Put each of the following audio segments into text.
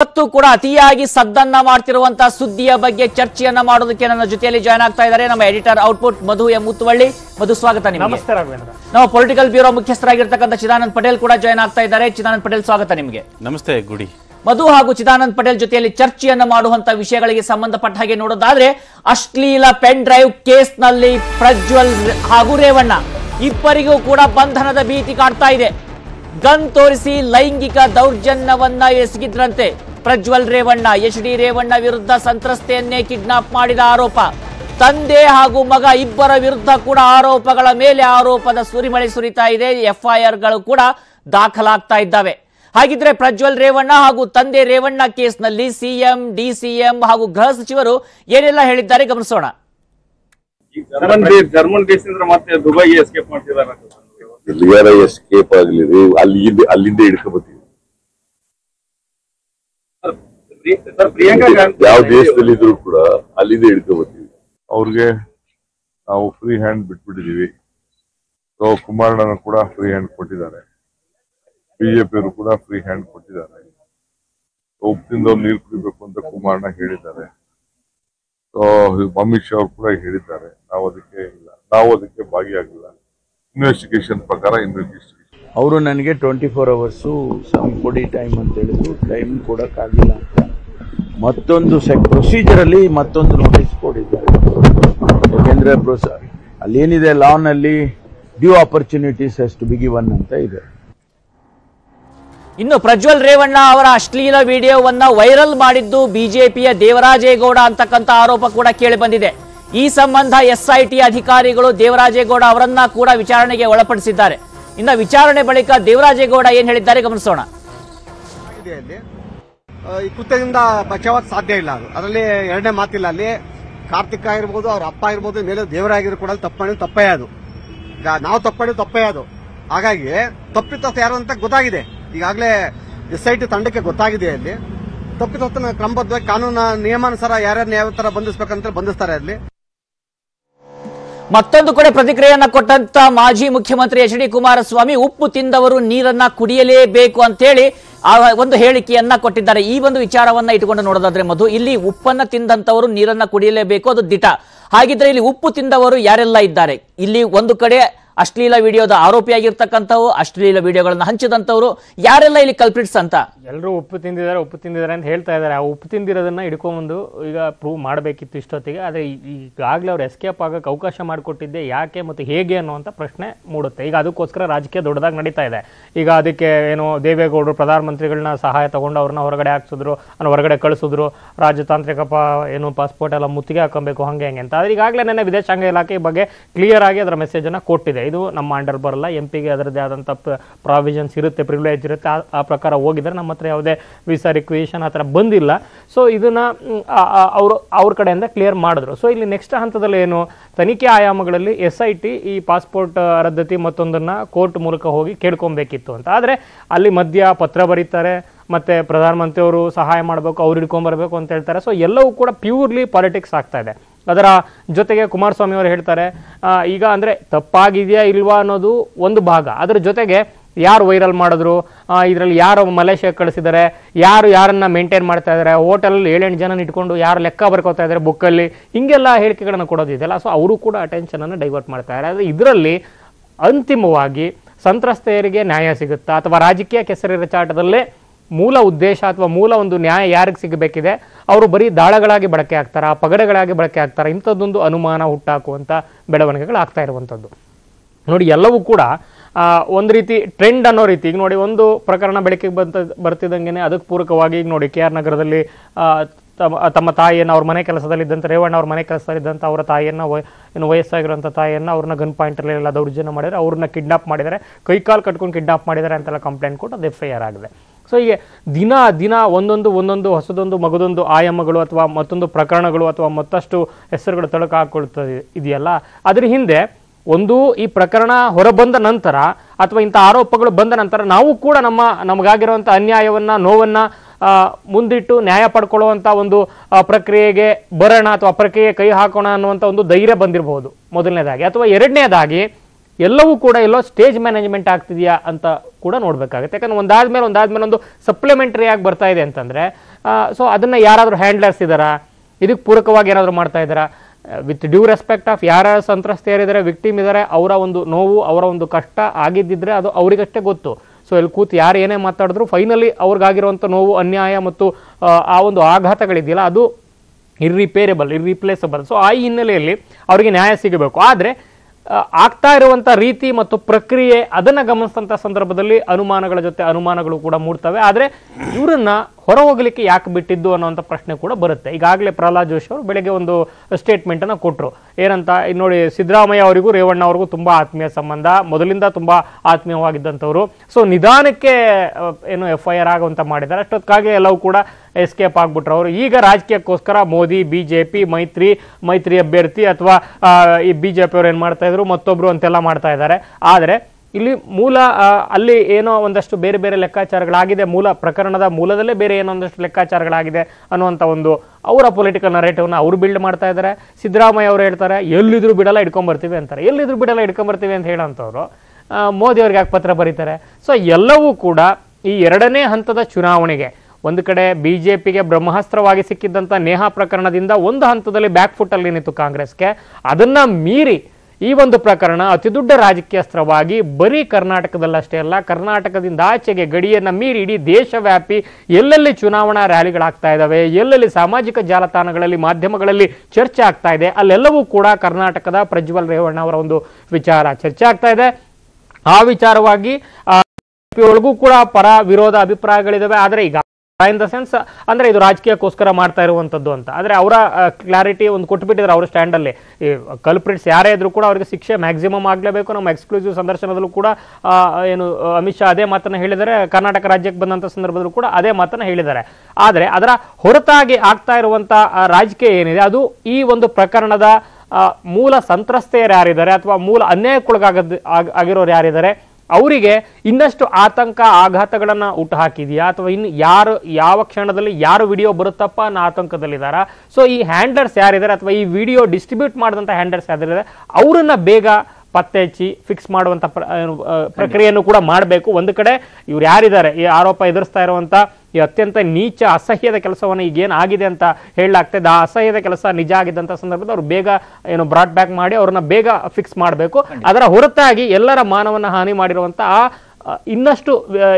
ಇವತ್ತು ಕೂಡ ಅತಿಯಾಗಿ ಸದ್ದನ್ನ ಮಾಡ್ತಿರುವಂತಹ ಸುದ್ದಿಯ ಬಗ್ಗೆ ಚರ್ಚೆಯನ್ನ ಮಾಡೋದಕ್ಕೆ ನನ್ನ ಜೊತೆಯಲ್ಲಿ ಜಾಯ್ನ್ ಆಗ್ತಾ ಇದ್ದಾರೆ ನಮ್ಮ editor output Madhu M Muttuvalli Madhu ಸ್ವಾಗತ ನಿಮಗೆ ನಮ್ಮ ನಾವು ಪೊಲಿಟಿಕಲ್ ಬ್ಯೂರೋ ಮುಖ್ಯಸ್ಥರಾಗಿರ್ತಕ್ಕಂಥ ಚಿದಾನಂದ ಪಟೇಲ್ ಕೂಡ ಜಾಯ್ನ್ ಆಗ್ತಾ ಇದ್ದಾರೆ ಚಿದಾನಂದ ಪಟೇಲ್ ಸ್ವಾಗತ ನಿಮಗೆ ನಮಸ್ತೆ ಗುಡಿ ಮಧು ಹಾಗೂ ಚಿದಾನಂದ್ ಪಟೇಲ್ ಜೊತೆಯಲ್ಲಿ ಚರ್ಚೆಯನ್ನ ಮಾಡುವಂತಹ ವಿಷಯಗಳಿಗೆ ಸಂಬಂಧಪಟ್ಟ ಹಾಗೆ ನೋಡೋದಾದ್ರೆ ಅಶ್ಲೀಲ ಪೆನ್ ಡ್ರೈವ್ ಕೇಸ್ ನಲ್ಲಿ ಪ್ರಜ್ವಲ್ ಹಾಗೂ ರೇವಣ್ಣ ಇಬ್ಬರಿಗೂ ಕೂಡ ಬಂಧನದ ಭೀತಿ ಕಾಡ್ತಾ ಇದೆ ಗನ್ ತೋರಿಸಿ ಲೈಂಗಿಕ ದೌರ್ಜನ್ಯವನ್ನ ಎಸಗಿದ್ರಂತೆ ಪ್ರಜ್ವಲ್ ರೇವಣ್ಣ ಎಚ್ ಡಿ ರೇವಣ್ಣ ವಿರುದ್ಧ ಸಂತ್ರಸ್ತೆಯನ್ನೇ ಕಿಡ್ನಾಪ್ ಮಾಡಿದ ಆರೋಪ ತಂದೆ ಹಾಗೂ ಮಗ ಇಬ್ಬರ ವಿರುದ್ಧ ಕೂಡ ಆರೋಪಗಳ ಮೇಲೆ ಆರೋಪದ ಸುರಿಮಳೆ ಸುರಿತಾ ಇದೆ ಎಫ್ಐಆರ್ಗಳು ಕೂಡ ದಾಖಲಾಗ್ತಾ ಇದ್ದಾವೆ ಹಾಗಿದ್ರೆ ಪ್ರಜ್ವಲ್ ರೇವಣ್ಣ ಹಾಗೂ ತಂದೆ ರೇವಣ್ಣ ಕೇಸ್ನಲ್ಲಿ ಸಿಎಂ ಡಿಸಿಎಂ ಹಾಗೂ ಗೃಹ ಸಚಿವರು ಏನೆಲ್ಲ ಹೇಳಿದ್ದಾರೆ ಗಮನಿಸೋಣ ಎಸ್ಕೇಪ್ ಅಲ್ಲಿಂದ ಯಾವ ದೇಶದಲ್ಲಿ ಇದ್ರು ಕೂಡ ಅಲ್ಲಿಂದ ಹಿಡ್ಕೊಬರ್ತೀವಿ ಅವ್ರಿಗೆ ನಾವು ಫ್ರೀ ಹ್ಯಾಂಡ್ ಬಿಟ್ಬಿಟ್ಟಿದೀವಿ ಸೊ ಕುಮಾರಣ್ಣನ ಕೂಡ ಫ್ರೀ ಹ್ಯಾಂಡ್ ಕೊಟ್ಟಿದ್ದಾರೆ ಬಿಜೆಪಿಯವರು ಕೂಡ ಫ್ರೀ ಹ್ಯಾಂಡ್ ಕೊಟ್ಟಿದ್ದಾರೆ ಉಪ್ಪಿಂದ ಅವ್ರು ನೀರು ಕುಡಿಬೇಕು ಅಂತ ಕುಮಾರಣ್ಣ ಹೇಳಿದ್ದಾರೆ ಸೊ ಅಮಿತ್ ಶಾ ಅವ್ರು ಕೂಡ ಹೇಳಿದ್ದಾರೆ ನಾವು ಅದಕ್ಕೆ ಇಲ್ಲ ನಾವು ಅದಕ್ಕೆ ಭಾಗಿಯಾಗಿಲ್ಲ ಇನ್ವೆಸ್ಟಿಗೇಷನ್ ಪ್ರಕಾರ ಇನ್ವೆಸ್ಟಿಗೇಷನ್ ಅವರು ನನಗೆ ಟ್ವೆಂಟಿ ಫೋರ್ ಅವರ್ಸು ಸಮ್ ಕೊಡಿ ಟೈಮ್ ಅಂತ ಹೇಳಿದ್ರು ಟೈಮ್ ಕೊಡೋಕ್ಕಾಗಿಲ್ಲ ಅಂತ ಮತ್ತೊಂದು ಸೆಕ್ ಅಲ್ಲಿ ಮತ್ತೊಂದು ನೋಟಿಸ್ ಕೊಡಿದ್ದಾರೆ ಅಲ್ಲಿ ಏನಿದೆ ಅಲ್ಲೇನಿದೆ ನಲ್ಲಿ ಡ್ಯೂ ಆಪರ್ಚುನಿಟೀಸ್ ಎಷ್ಟು ಬಿಗಿ ಒನ್ ಅಂತ ಇದೆ ಇನ್ನು ಪ್ರಜ್ವಲ್ ರೇವಣ್ಣ ಅವರ ಅಶ್ಲೀಲ ವಿಡಿಯೋವನ್ನ ವೈರಲ್ ಮಾಡಿದ್ದು ಬಿಜೆಪಿಯ ದೇವರಾಜೇಗೌಡ ಅಂತಕ್ಕಂಥ ಆರೋಪ ಕೂಡ ಕೇಳಿ ಬಂದಿದೆ ಈ ಸಂಬಂಧ ಎಸ್ಐಟಿ ಅಧಿಕಾರಿಗಳು ದೇವರಾಜೇಗೌಡ ಅವರನ್ನ ಕೂಡ ವಿಚಾರಣೆಗೆ ಒಳಪಡಿಸಿದ್ದಾರೆ ಇನ್ನು ವಿಚಾರಣೆ ಬಳಿಕ ದೇವರಾಜೇಗೌಡ ಏನ್ ಹೇಳಿದ್ದಾರೆ ಗಮನಿಸೋಣ ಈ ಕುತ್ತದಿಂದ ಬಚಾವಕ್ಕೆ ಸಾಧ್ಯ ಇಲ್ಲ ಅದು ಅದರಲ್ಲಿ ಎರಡನೇ ಮಾತಿಲ್ಲ ಅಲ್ಲಿ ಕಾರ್ತಿಕ ಇರ್ಬೋದು ಅವ್ರ ಅಪ್ಪ ಇರ್ಬೋದು ಮೇಲೆ ದೇವರಾಗಿರೋ ಕೂಡ ತಪ್ಪು ತಪ್ಪೇ ಅದು ಈಗ ನಾವು ತಪ್ಪು ತಪ್ಪೇ ಅದು ಹಾಗಾಗಿ ತಪ್ಪಿತಸ್ಥ ಯಾರು ಅಂತ ಗೊತ್ತಾಗಿದೆ ಈಗಾಗಲೇ ಎಸ್ ಐ ಟಿ ತಂಡಕ್ಕೆ ಗೊತ್ತಾಗಿದೆ ಅಲ್ಲಿ ತಪ್ಪಿತಸ್ಥನ ಕ್ರಮಬದ್ಧವಾಗಿ ಕಾನೂನು ನಿಯಮಾನುಸಾರ ಯಾರ್ಯಾರು ಯಾವ ತರ ಬಂಧಿಸ್ಬೇಕಂತ ಬಂಧಿಸ್ತಾರೆ ಅಲ್ಲಿ ಮತ್ತೊಂದು ಕಡೆ ಪ್ರತಿಕ್ರಿಯೆಯನ್ನ ಕೊಟ್ಟಂತ ಮಾಜಿ ಮುಖ್ಯಮಂತ್ರಿ ಎಚ್ ಡಿ ಕುಮಾರಸ್ವಾಮಿ ಉಪ್ಪು ತಿಂದವರು ನೀರನ್ನ ಕುಡಿಯಲೇಬೇಕು ಅಂತೇಳಿ ಆ ಒಂದು ಹೇಳಿಕೆಯನ್ನ ಕೊಟ್ಟಿದ್ದಾರೆ ಈ ಒಂದು ವಿಚಾರವನ್ನ ಇಟ್ಟುಕೊಂಡು ನೋಡೋದಾದ್ರೆ ಮಧು ಇಲ್ಲಿ ಉಪ್ಪನ್ನ ತಿಂದಂತವರು ನೀರನ್ನ ಕುಡಿಯಲೇಬೇಕು ಅದು ದಿಟ ಹಾಗಿದ್ರೆ ಇಲ್ಲಿ ಉಪ್ಪು ತಿಂದವರು ಯಾರೆಲ್ಲ ಇದ್ದಾರೆ ಇಲ್ಲಿ ಒಂದು ಕಡೆ ಅಶ್ಲೀಲ ವಿಡಿಯೋದ ಆರೋಪಿಯಾಗಿರ್ತಕ್ಕಂಥವು ಅಶ್ಲೀಲ ವಿಡಿಯೋಗಳನ್ನು ಹಂಚಿದಂಥವ್ರು ಯಾರೆಲ್ಲ ಇಲ್ಲಿ ಕಲ್ಪಿಟ್ಸ್ ಅಂತ ಎಲ್ಲರೂ ಉಪ್ಪು ತಿಂದಿದ್ದಾರೆ ಉಪ್ಪು ತಿಂದಿದ್ದಾರೆ ಅಂತ ಹೇಳ್ತಾ ಇದ್ದಾರೆ ಆ ಉಪ್ಪು ತಿಂದಿರೋದನ್ನ ಹಿಡ್ಕೊಂಡು ಈಗ ಪ್ರೂವ್ ಮಾಡಬೇಕಿತ್ತು ಇಷ್ಟೊತ್ತಿಗೆ ಆದರೆ ಈಗಾಗಲೇ ಅವ್ರು ಎಸ್ಕೇಪ್ ಆಗಕ್ಕೆ ಅವಕಾಶ ಮಾಡಿಕೊಟ್ಟಿದ್ದೆ ಯಾಕೆ ಮತ್ತು ಹೇಗೆ ಅನ್ನುವಂಥ ಪ್ರಶ್ನೆ ಮೂಡುತ್ತೆ ಈಗ ಅದಕ್ಕೋಸ್ಕರ ರಾಜಕೀಯ ದೊಡ್ಡದಾಗಿ ನಡೀತಾ ಇದೆ ಈಗ ಅದಕ್ಕೆ ಏನು ದೇವೇಗೌಡರು ಪ್ರಧಾನಮಂತ್ರಿಗಳನ್ನ ಸಹಾಯ ತಗೊಂಡು ಅವ್ರನ್ನ ಹೊರಗಡೆ ಹಾಕ್ಸಿದ್ರು ಅನ್ನೋ ಹೊರಗಡೆ ಕಳಿಸಿದ್ರು ರಾಜತಾಂತ್ರಿಕ ಏನು ಪಾಸ್ಪೋರ್ಟ್ ಎಲ್ಲ ಮುತ್ತಿಗೆ ಹಾಕೊಬೇಕು ಹಂಗೆ ಹಂಗೆ ಅಂತ ಆದರೆ ಈಗಾಗಲೇ ನೆನೆ ವಿದೇಶಾಂಗ ಇಲಾಖೆ ಬಗ್ಗೆ ಕ್ಲಿಯರ್ ಆಗಿ ಅದರ ಮೆಸೇಜನ್ನು ಕೊಟ್ಟಿದೆ ಇದು ನಮ್ಮ ಅಂಡರ್ ಬರಲ್ಲ ಎಂ ಪಿಗೆ ಅದರದ್ದೇ ಆದಂಥ ಪ್ರಾವಿಷನ್ಸ್ ಇರುತ್ತೆ ಪ್ರಿವಿಲೇಜ್ ಇರುತ್ತೆ ಆ ಪ್ರಕಾರ ಹೋಗಿದ್ರೆ ನಮ್ಮ ಹತ್ರ ಯಾವುದೇ ವೀಸಾ ರಿಕ್ವಿಯೇಷನ್ ಆ ಥರ ಬಂದಿಲ್ಲ ಸೊ ಇದನ್ನು ಅವರು ಅವ್ರ ಕಡೆಯಿಂದ ಕ್ಲಿಯರ್ ಮಾಡಿದ್ರು ಸೊ ಇಲ್ಲಿ ನೆಕ್ಸ್ಟ್ ಹಂತದಲ್ಲಿ ಏನು ತನಿಖೆ ಆಯಾಮಗಳಲ್ಲಿ ಎಸ್ ಐ ಟಿ ಈ ಪಾಸ್ಪೋರ್ಟ್ ರದ್ದತಿ ಮತ್ತೊಂದನ್ನು ಕೋರ್ಟ್ ಮೂಲಕ ಹೋಗಿ ಕೇಳ್ಕೊಬೇಕಿತ್ತು ಅಂತ ಆದರೆ ಅಲ್ಲಿ ಮಧ್ಯ ಪತ್ರ ಬರೀತಾರೆ ಮತ್ತು ಪ್ರಧಾನಮಂತ್ರಿಯವರು ಸಹಾಯ ಮಾಡಬೇಕು ಅವ್ರು ಹಿಡ್ಕೊಂಬರ್ಬೇಕು ಅಂತ ಹೇಳ್ತಾರೆ ಸೊ ಎಲ್ಲವೂ ಕೂಡ ಪ್ಯೂರ್ಲಿ ಪಾಲಿಟಿಕ್ಸ್ ಆಗ್ತಾ ಇದೆ ಅದರ ಜೊತೆಗೆ ಕುಮಾರಸ್ವಾಮಿ ಅವರು ಹೇಳ್ತಾರೆ ಈಗ ಅಂದರೆ ತಪ್ಪಾಗಿದೆಯಾ ಇಲ್ವಾ ಅನ್ನೋದು ಒಂದು ಭಾಗ ಅದರ ಜೊತೆಗೆ ಯಾರು ವೈರಲ್ ಮಾಡಿದ್ರು ಇದರಲ್ಲಿ ಯಾರು ಮಲೇಷ್ಯಾ ಕಳಿಸಿದ್ದಾರೆ ಯಾರು ಯಾರನ್ನು ಮೇಂಟೈನ್ ಮಾಡ್ತಾ ಇದ್ದಾರೆ ಹೋಟೆಲಲ್ಲಿ ಏಳೆಂಟು ಜನ ಇಟ್ಕೊಂಡು ಯಾರು ಲೆಕ್ಕ ಬರ್ಕೋತಾ ಇದ್ದಾರೆ ಬುಕ್ಕಲ್ಲಿ ಹಿಂಗೆಲ್ಲ ಹೇಳಿಕೆಗಳನ್ನು ಕೊಡೋದಿದೆಯಲ್ಲ ಸೊ ಅವರು ಕೂಡ ಅಟೆನ್ಷನನ್ನು ಡೈವರ್ಟ್ ಮಾಡ್ತಾ ಇದ್ದಾರೆ ಆದರೆ ಇದರಲ್ಲಿ ಅಂತಿಮವಾಗಿ ಸಂತ್ರಸ್ತೆಯರಿಗೆ ನ್ಯಾಯ ಸಿಗುತ್ತಾ ಅಥವಾ ರಾಜಕೀಯ ಕೆಸರಿರ ಚಾಟದಲ್ಲೇ ಮೂಲ ಉದ್ದೇಶ ಅಥವಾ ಮೂಲ ಒಂದು ನ್ಯಾಯ ಯಾರಿಗೆ ಸಿಗಬೇಕಿದೆ ಅವರು ಬರೀ ದಾಳಗಳಾಗಿ ಬಳಕೆ ಆಗ್ತಾರಾ ಪಗಡೆಗಳಾಗಿ ಬಳಕೆ ಆಗ್ತಾರಾ ಇಂಥದ್ದೊಂದು ಅನುಮಾನ ಹುಟ್ಟಾಕುವಂಥ ಬೆಳವಣಿಗೆಗಳು ಆಗ್ತಾ ಇರುವಂಥದ್ದು ನೋಡಿ ಎಲ್ಲವೂ ಕೂಡ ಒಂದು ರೀತಿ ಟ್ರೆಂಡ್ ಅನ್ನೋ ರೀತಿ ಈಗ ನೋಡಿ ಒಂದು ಪ್ರಕರಣ ಬೆಳಕಿಗೆ ಬಂತ ಬರ್ತಿದ್ದಂಗೆ ಅದಕ್ಕೆ ಪೂರಕವಾಗಿ ಈಗ ನೋಡಿ ಕೆ ಆರ್ ನಗರದಲ್ಲಿ ತಮ್ಮ ತಮ್ಮ ತಾಯಿಯನ್ನು ಅವ್ರ ಮನೆ ಕೆಲಸದಲ್ಲಿದ್ದಂಥ ರೇವಣ್ಣ ಅವ್ರ ಮನೆ ಕೆಲಸದಲ್ಲಿದ್ದಂಥ ಅವರ ತಾಯಿಯನ್ನು ಏನು ವಯಸ್ಸಾಗಿರುವಂಥ ತಾಯಿಯನ್ನು ಅವ್ರನ್ನ ಗನ್ ಪಾಯಿಂಟಲ್ಲಿ ಎಲ್ಲ ದೌರ್ಜನ್ಯ ಮಾಡಿದರೆ ಅವ್ರನ್ನ ಕಿಡ್ನಾಪ್ ಮಾಡಿದರೆ ಕೈಕಾಲು ಕಟ್ಕೊಂಡು ಕಿಡ್ನಾಪ್ ಮಾಡಿದ್ದಾರೆ ಅಂತೆಲ್ಲ ಕಂಪ್ಲೇಂಟ್ ಕೊಟ್ಟು ಅದು ಎಫ್ ಐ ಆರ್ ಆಗಿದೆ ಸೊ ಹೀಗೆ ದಿನ ದಿನ ಒಂದೊಂದು ಒಂದೊಂದು ಹೊಸದೊಂದು ಮಗದೊಂದು ಆಯಾಮಗಳು ಅಥವಾ ಮತ್ತೊಂದು ಪ್ರಕರಣಗಳು ಅಥವಾ ಮತ್ತಷ್ಟು ಹೆಸರುಗಳು ತಳಕ ಹಾಕೊಳ್ತದೆ ಇದೆಯಲ್ಲ ಅದರ ಹಿಂದೆ ಒಂದು ಈ ಪ್ರಕರಣ ಹೊರಬಂದ ನಂತರ ಅಥವಾ ಇಂಥ ಆರೋಪಗಳು ಬಂದ ನಂತರ ನಾವು ಕೂಡ ನಮ್ಮ ನಮಗಾಗಿರುವಂಥ ಅನ್ಯಾಯವನ್ನು ನೋವನ್ನು ಮುಂದಿಟ್ಟು ನ್ಯಾಯ ಪಡ್ಕೊಳ್ಳುವಂಥ ಒಂದು ಪ್ರಕ್ರಿಯೆಗೆ ಬರೋಣ ಅಥವಾ ಪ್ರಕ್ರಿಯೆ ಕೈ ಹಾಕೋಣ ಅನ್ನುವಂಥ ಒಂದು ಧೈರ್ಯ ಬಂದಿರಬಹುದು ಮೊದಲನೇದಾಗಿ ಅಥವಾ ಎರಡನೇದಾಗಿ ಎಲ್ಲವೂ ಕೂಡ ಎಲ್ಲೋ ಸ್ಟೇಜ್ ಮ್ಯಾನೇಜ್ಮೆಂಟ್ ಆಗ್ತಿದೆಯಾ ಅಂತ ಕೂಡ ನೋಡಬೇಕಾಗುತ್ತೆ ಯಾಕಂದ್ರೆ ಒಂದಾದ ಮೇಲೆ ಒಂದು ಸಪ್ಲಿಮೆಂಟರಿ ಆಗಿ ಬರ್ತಾ ಇದೆ ಅಂತಂದರೆ ಸೊ ಅದನ್ನು ಯಾರಾದರೂ ಹ್ಯಾಂಡ್ಲರ್ಸ್ ಇದ್ದಾರಾ ಇದಕ್ಕೆ ಪೂರಕವಾಗಿ ಏನಾದರೂ ಮಾಡ್ತಾ ಇದ್ದಾರಾ ವಿತ್ ಡ್ಯೂ ರೆಸ್ಪೆಕ್ಟ್ ಆಫ್ ಯಾರ ಸಂತ್ರಸ್ತೆಯರಿದ್ದಾರೆ ವಿಕ್ಟಿಮ್ ಇದ್ದಾರೆ ಅವರ ಒಂದು ನೋವು ಅವರ ಒಂದು ಕಷ್ಟ ಆಗಿದ್ದಿದ್ರೆ ಅದು ಅವರಿಗಷ್ಟೇ ಗೊತ್ತು ಸೊ ಇಲ್ಲಿ ಕೂತು ಯಾರು ಏನೇ ಮಾತಾಡಿದ್ರು ಫೈನಲಿ ಅವ್ರಿಗಾಗಿರುವಂಥ ನೋವು ಅನ್ಯಾಯ ಮತ್ತು ಆ ಒಂದು ಆಘಾತಗಳಿದೆಯಲ್ಲ ಅದು ಇರ್ರಿಪೇರೇಬಲ್ ಇರ್ರಿಪ್ಲೇಸಬಲ್ ಸೊ ಆ ಹಿನ್ನೆಲೆಯಲ್ಲಿ ಅವರಿಗೆ ನ್ಯಾಯ ಸಿಗಬೇಕು ಆದರೆ ಆಗ್ತಾ ಇರುವಂಥ ರೀತಿ ಮತ್ತು ಪ್ರಕ್ರಿಯೆ ಅದನ್ನು ಗಮನಿಸಿದಂಥ ಸಂದರ್ಭದಲ್ಲಿ ಅನುಮಾನಗಳ ಜೊತೆ ಅನುಮಾನಗಳು ಕೂಡ ಮೂಡ್ತವೆ ಆದರೆ ಇವರನ್ನು ಹೊರ ಹೋಗ್ಲಿಕ್ಕೆ ಯಾಕೆ ಬಿಟ್ಟಿದ್ದು ಅನ್ನೋಂಥ ಪ್ರಶ್ನೆ ಕೂಡ ಬರುತ್ತೆ ಈಗಾಗಲೇ ಪ್ರಹ್ಲಾದ್ ಜೋಶಿ ಅವರು ಬೆಳಗ್ಗೆ ಒಂದು ಸ್ಟೇಟ್ಮೆಂಟನ್ನು ಕೊಟ್ಟರು ಏನಂತ ನೋಡಿ ಸಿದ್ದರಾಮಯ್ಯ ಅವರಿಗೂ ರೇವಣ್ಣ ಅವ್ರಿಗೂ ತುಂಬ ಆತ್ಮೀಯ ಸಂಬಂಧ ಮೊದಲಿಂದ ತುಂಬ ಆತ್ಮೀಯವಾಗಿದ್ದಂಥವರು ಸೊ ನಿಧಾನಕ್ಕೆ ಏನು ಎಫ್ ಐ ಆರ್ ಆಗುವಂತ ಮಾಡಿದ್ದಾರೆ ಅಷ್ಟೊತ್ತಕ್ಕಾಗಿ ಎಲ್ಲವೂ ಕೂಡ ಎಸ್ಕೇಪ್ ಆಗ್ಬಿಟ್ರು ಅವರು ಈಗ ರಾಜಕೀಯಕ್ಕೋಸ್ಕರ ಮೋದಿ ಬಿ ಜೆ ಪಿ ಮೈತ್ರಿ ಮೈತ್ರಿ ಅಭ್ಯರ್ಥಿ ಅಥವಾ ಈ ಬಿ ಜೆ ಪಿ ಏನು ಮಾಡ್ತಾ ಮತ್ತೊಬ್ಬರು ಮತ್ತೊಬ್ರು ಅಂತೆಲ್ಲ ಮಾಡ್ತಾ ಇದ್ದಾರೆ ಆದರೆ ಇಲ್ಲಿ ಮೂಲ ಅಲ್ಲಿ ಏನೋ ಒಂದಷ್ಟು ಬೇರೆ ಬೇರೆ ಲೆಕ್ಕಾಚಾರಗಳಾಗಿದೆ ಮೂಲ ಪ್ರಕರಣದ ಮೂಲದಲ್ಲೇ ಬೇರೆ ಏನೋ ಒಂದಷ್ಟು ಲೆಕ್ಕಾಚಾರಗಳಾಗಿದೆ ಅನ್ನುವಂಥ ಒಂದು ಅವರ ಪೊಲಿಟಿಕಲ್ ನರೇಟಿವ್ನ ಅವರು ಬಿಲ್ಡ್ ಮಾಡ್ತಾ ಇದ್ದಾರೆ ಸಿದ್ದರಾಮಯ್ಯ ಅವರು ಹೇಳ್ತಾರೆ ಎಲ್ಲಿದ್ರು ಬಿಡಲ್ಲ ಇಟ್ಕೊಂಬರ್ತೀವಿ ಅಂತಾರೆ ಎಲ್ಲಿದ್ರು ಬಿಡಲ್ಲ ಇಟ್ಕೊಂಬರ್ತೀವಿ ಅಂತ ಹೇಳೋಂಥವ್ರು ಮೋದಿ ಅವ್ರಿಗೆ ಯಾಕೆ ಪತ್ರ ಬರೀತಾರೆ ಸೊ ಎಲ್ಲವೂ ಕೂಡ ಈ ಎರಡನೇ ಹಂತದ ಚುನಾವಣೆಗೆ ಒಂದು ಕಡೆ ಬಿ ಜೆ ಪಿಗೆ ಬ್ರಹ್ಮಾಸ್ತ್ರವಾಗಿ ಸಿಕ್ಕಿದ್ದಂಥ ನೇಹಾ ಪ್ರಕರಣದಿಂದ ಒಂದು ಹಂತದಲ್ಲಿ ಬ್ಯಾಕ್ ಅಲ್ಲಿ ನಿಂತು ಕಾಂಗ್ರೆಸ್ಗೆ ಅದನ್ನು ಮೀರಿ ಈ ಒಂದು ಪ್ರಕರಣ ಅತಿದೊಡ್ಡ ರಾಜಕೀಯ ಸ್ತ್ರವಾಗಿ ಬರೀ ಕರ್ನಾಟಕದಲ್ಲಷ್ಟೇ ಅಲ್ಲ ಕರ್ನಾಟಕದಿಂದ ಆಚೆಗೆ ಗಡಿಯನ್ನು ಮೀರಿ ಇಡೀ ದೇಶವ್ಯಾಪಿ ಎಲ್ಲೆಲ್ಲಿ ಚುನಾವಣಾ ರ್ಯಾಲಿಗಳಾಗ್ತಾ ಇದ್ದಾವೆ ಎಲ್ಲೆಲ್ಲಿ ಸಾಮಾಜಿಕ ಜಾಲತಾಣಗಳಲ್ಲಿ ಮಾಧ್ಯಮಗಳಲ್ಲಿ ಚರ್ಚೆ ಆಗ್ತಾ ಇದೆ ಅಲ್ಲೆಲ್ಲವೂ ಕೂಡ ಕರ್ನಾಟಕದ ಪ್ರಜ್ವಲ್ ರೇವಣ್ಣ ಅವರ ಒಂದು ವಿಚಾರ ಚರ್ಚೆ ಆಗ್ತಾ ಇದೆ ಆ ವಿಚಾರವಾಗಿ ಒಳಗೂ ಕೂಡ ಪರ ವಿರೋಧ ಅಭಿಪ್ರಾಯಗಳಿದ್ದಾವೆ ಆದರೆ ಈಗ ಇನ್ ದ ಸೆನ್ಸ್ ಅಂದ್ರೆ ಇದು ರಾಜಕೀಯಕ್ಕೋಸ್ಕರ ಮಾಡ್ತಾ ಇರುವಂಥದ್ದು ಅಂತ ಆದರೆ ಅವರ ಕ್ಲಾರಿಟಿ ಒಂದು ಕೊಟ್ಬಿಟ್ಟಿದ್ರೆ ಅವ್ರ ಸ್ಟ್ಯಾಂಡಲ್ಲಿ ಈ ಕಲ್ಪ್ರಿಟ್ಸ್ ಯಾರೇ ಇದ್ರೂ ಕೂಡ ಅವರಿಗೆ ಶಿಕ್ಷೆ ಮ್ಯಾಕ್ಸಿಮಮ್ ಆಗಲೇಬೇಕು ನಮ್ಮ ಎಕ್ಸ್ಕ್ಲೂಸಿವ್ ಸಂದರ್ಶನದಲ್ಲೂ ಕೂಡ ಏನು ಅಮಿತ್ ಶಾ ಅದೇ ಮಾತನ್ನು ಹೇಳಿದರೆ ಕರ್ನಾಟಕ ರಾಜ್ಯಕ್ಕೆ ಬಂದಂಥ ಸಂದರ್ಭದಲ್ಲೂ ಕೂಡ ಅದೇ ಮಾತನ್ನು ಹೇಳಿದ್ದಾರೆ ಆದರೆ ಅದರ ಹೊರತಾಗಿ ಆಗ್ತಾ ಇರುವಂಥ ರಾಜಕೀಯ ಏನಿದೆ ಅದು ಈ ಒಂದು ಪ್ರಕರಣದ ಮೂಲ ಸಂತ್ರಸ್ತೆಯರು ಯಾರಿದ್ದಾರೆ ಅಥವಾ ಮೂಲ ಅನ್ಯಾಯಕ್ಕೊಳಗಾಗದ ಆಗಿರೋರು ಯಾರಿದ್ದಾರೆ ಅವರಿಗೆ ಇನ್ನಷ್ಟು ಆತಂಕ ಆಘಾತಗಳನ್ನು ಊಟ ಹಾಕಿದೆಯಾ ಅಥವಾ ಇನ್ನು ಯಾರು ಯಾವ ಕ್ಷಣದಲ್ಲಿ ಯಾರು ವಿಡಿಯೋ ಬರುತ್ತಪ್ಪ ಅನ್ನೋ ಆತಂಕದಲ್ಲಿದ್ದಾರಾ ಸೊ ಈ ಹ್ಯಾಂಡರ್ಸ್ ಯಾರಿದ್ದಾರೆ ಅಥವಾ ಈ ವಿಡಿಯೋ ಡಿಸ್ಟ್ರಿಬ್ಯೂಟ್ ಮಾಡಿದಂಥ ಹ್ಯಾಂಡರ್ಸ್ ಯಾರಿದ್ದಾರೆ ಅವರನ್ನು ಬೇಗ ಪತ್ತೆ ಹಚ್ಚಿ ಫಿಕ್ಸ್ ಮಾಡುವಂಥ ಪ್ರಕ್ರಿಯೆಯನ್ನು ಕೂಡ ಮಾಡಬೇಕು ಒಂದು ಕಡೆ ಇವ್ರು ಯಾರಿದ್ದಾರೆ ಈ ಆರೋಪ ಎದುರಿಸ್ತಾ ಇರುವಂಥ ಈ ಅತ್ಯಂತ ನೀಚ ಅಸಹ್ಯದ ಕೆಲಸವನ್ನು ಈಗೇನು ಆಗಿದೆ ಅಂತ ಹೇಳಲಾಗ್ತದೆ ಆ ಅಸಹ್ಯದ ಕೆಲಸ ನಿಜ ಆಗಿದ್ದಂಥ ಸಂದರ್ಭದಲ್ಲಿ ಅವರು ಬೇಗ ಏನು ಬ್ರಾಡ್ ಬ್ಯಾಕ್ ಮಾಡಿ ಅವ್ರನ್ನ ಬೇಗ ಫಿಕ್ಸ್ ಮಾಡಬೇಕು ಅದರ ಹೊರತಾಗಿ ಎಲ್ಲರ ಮಾನವನ ಹಾನಿ ಮಾಡಿರುವಂಥ ಆ ಇನ್ನಷ್ಟು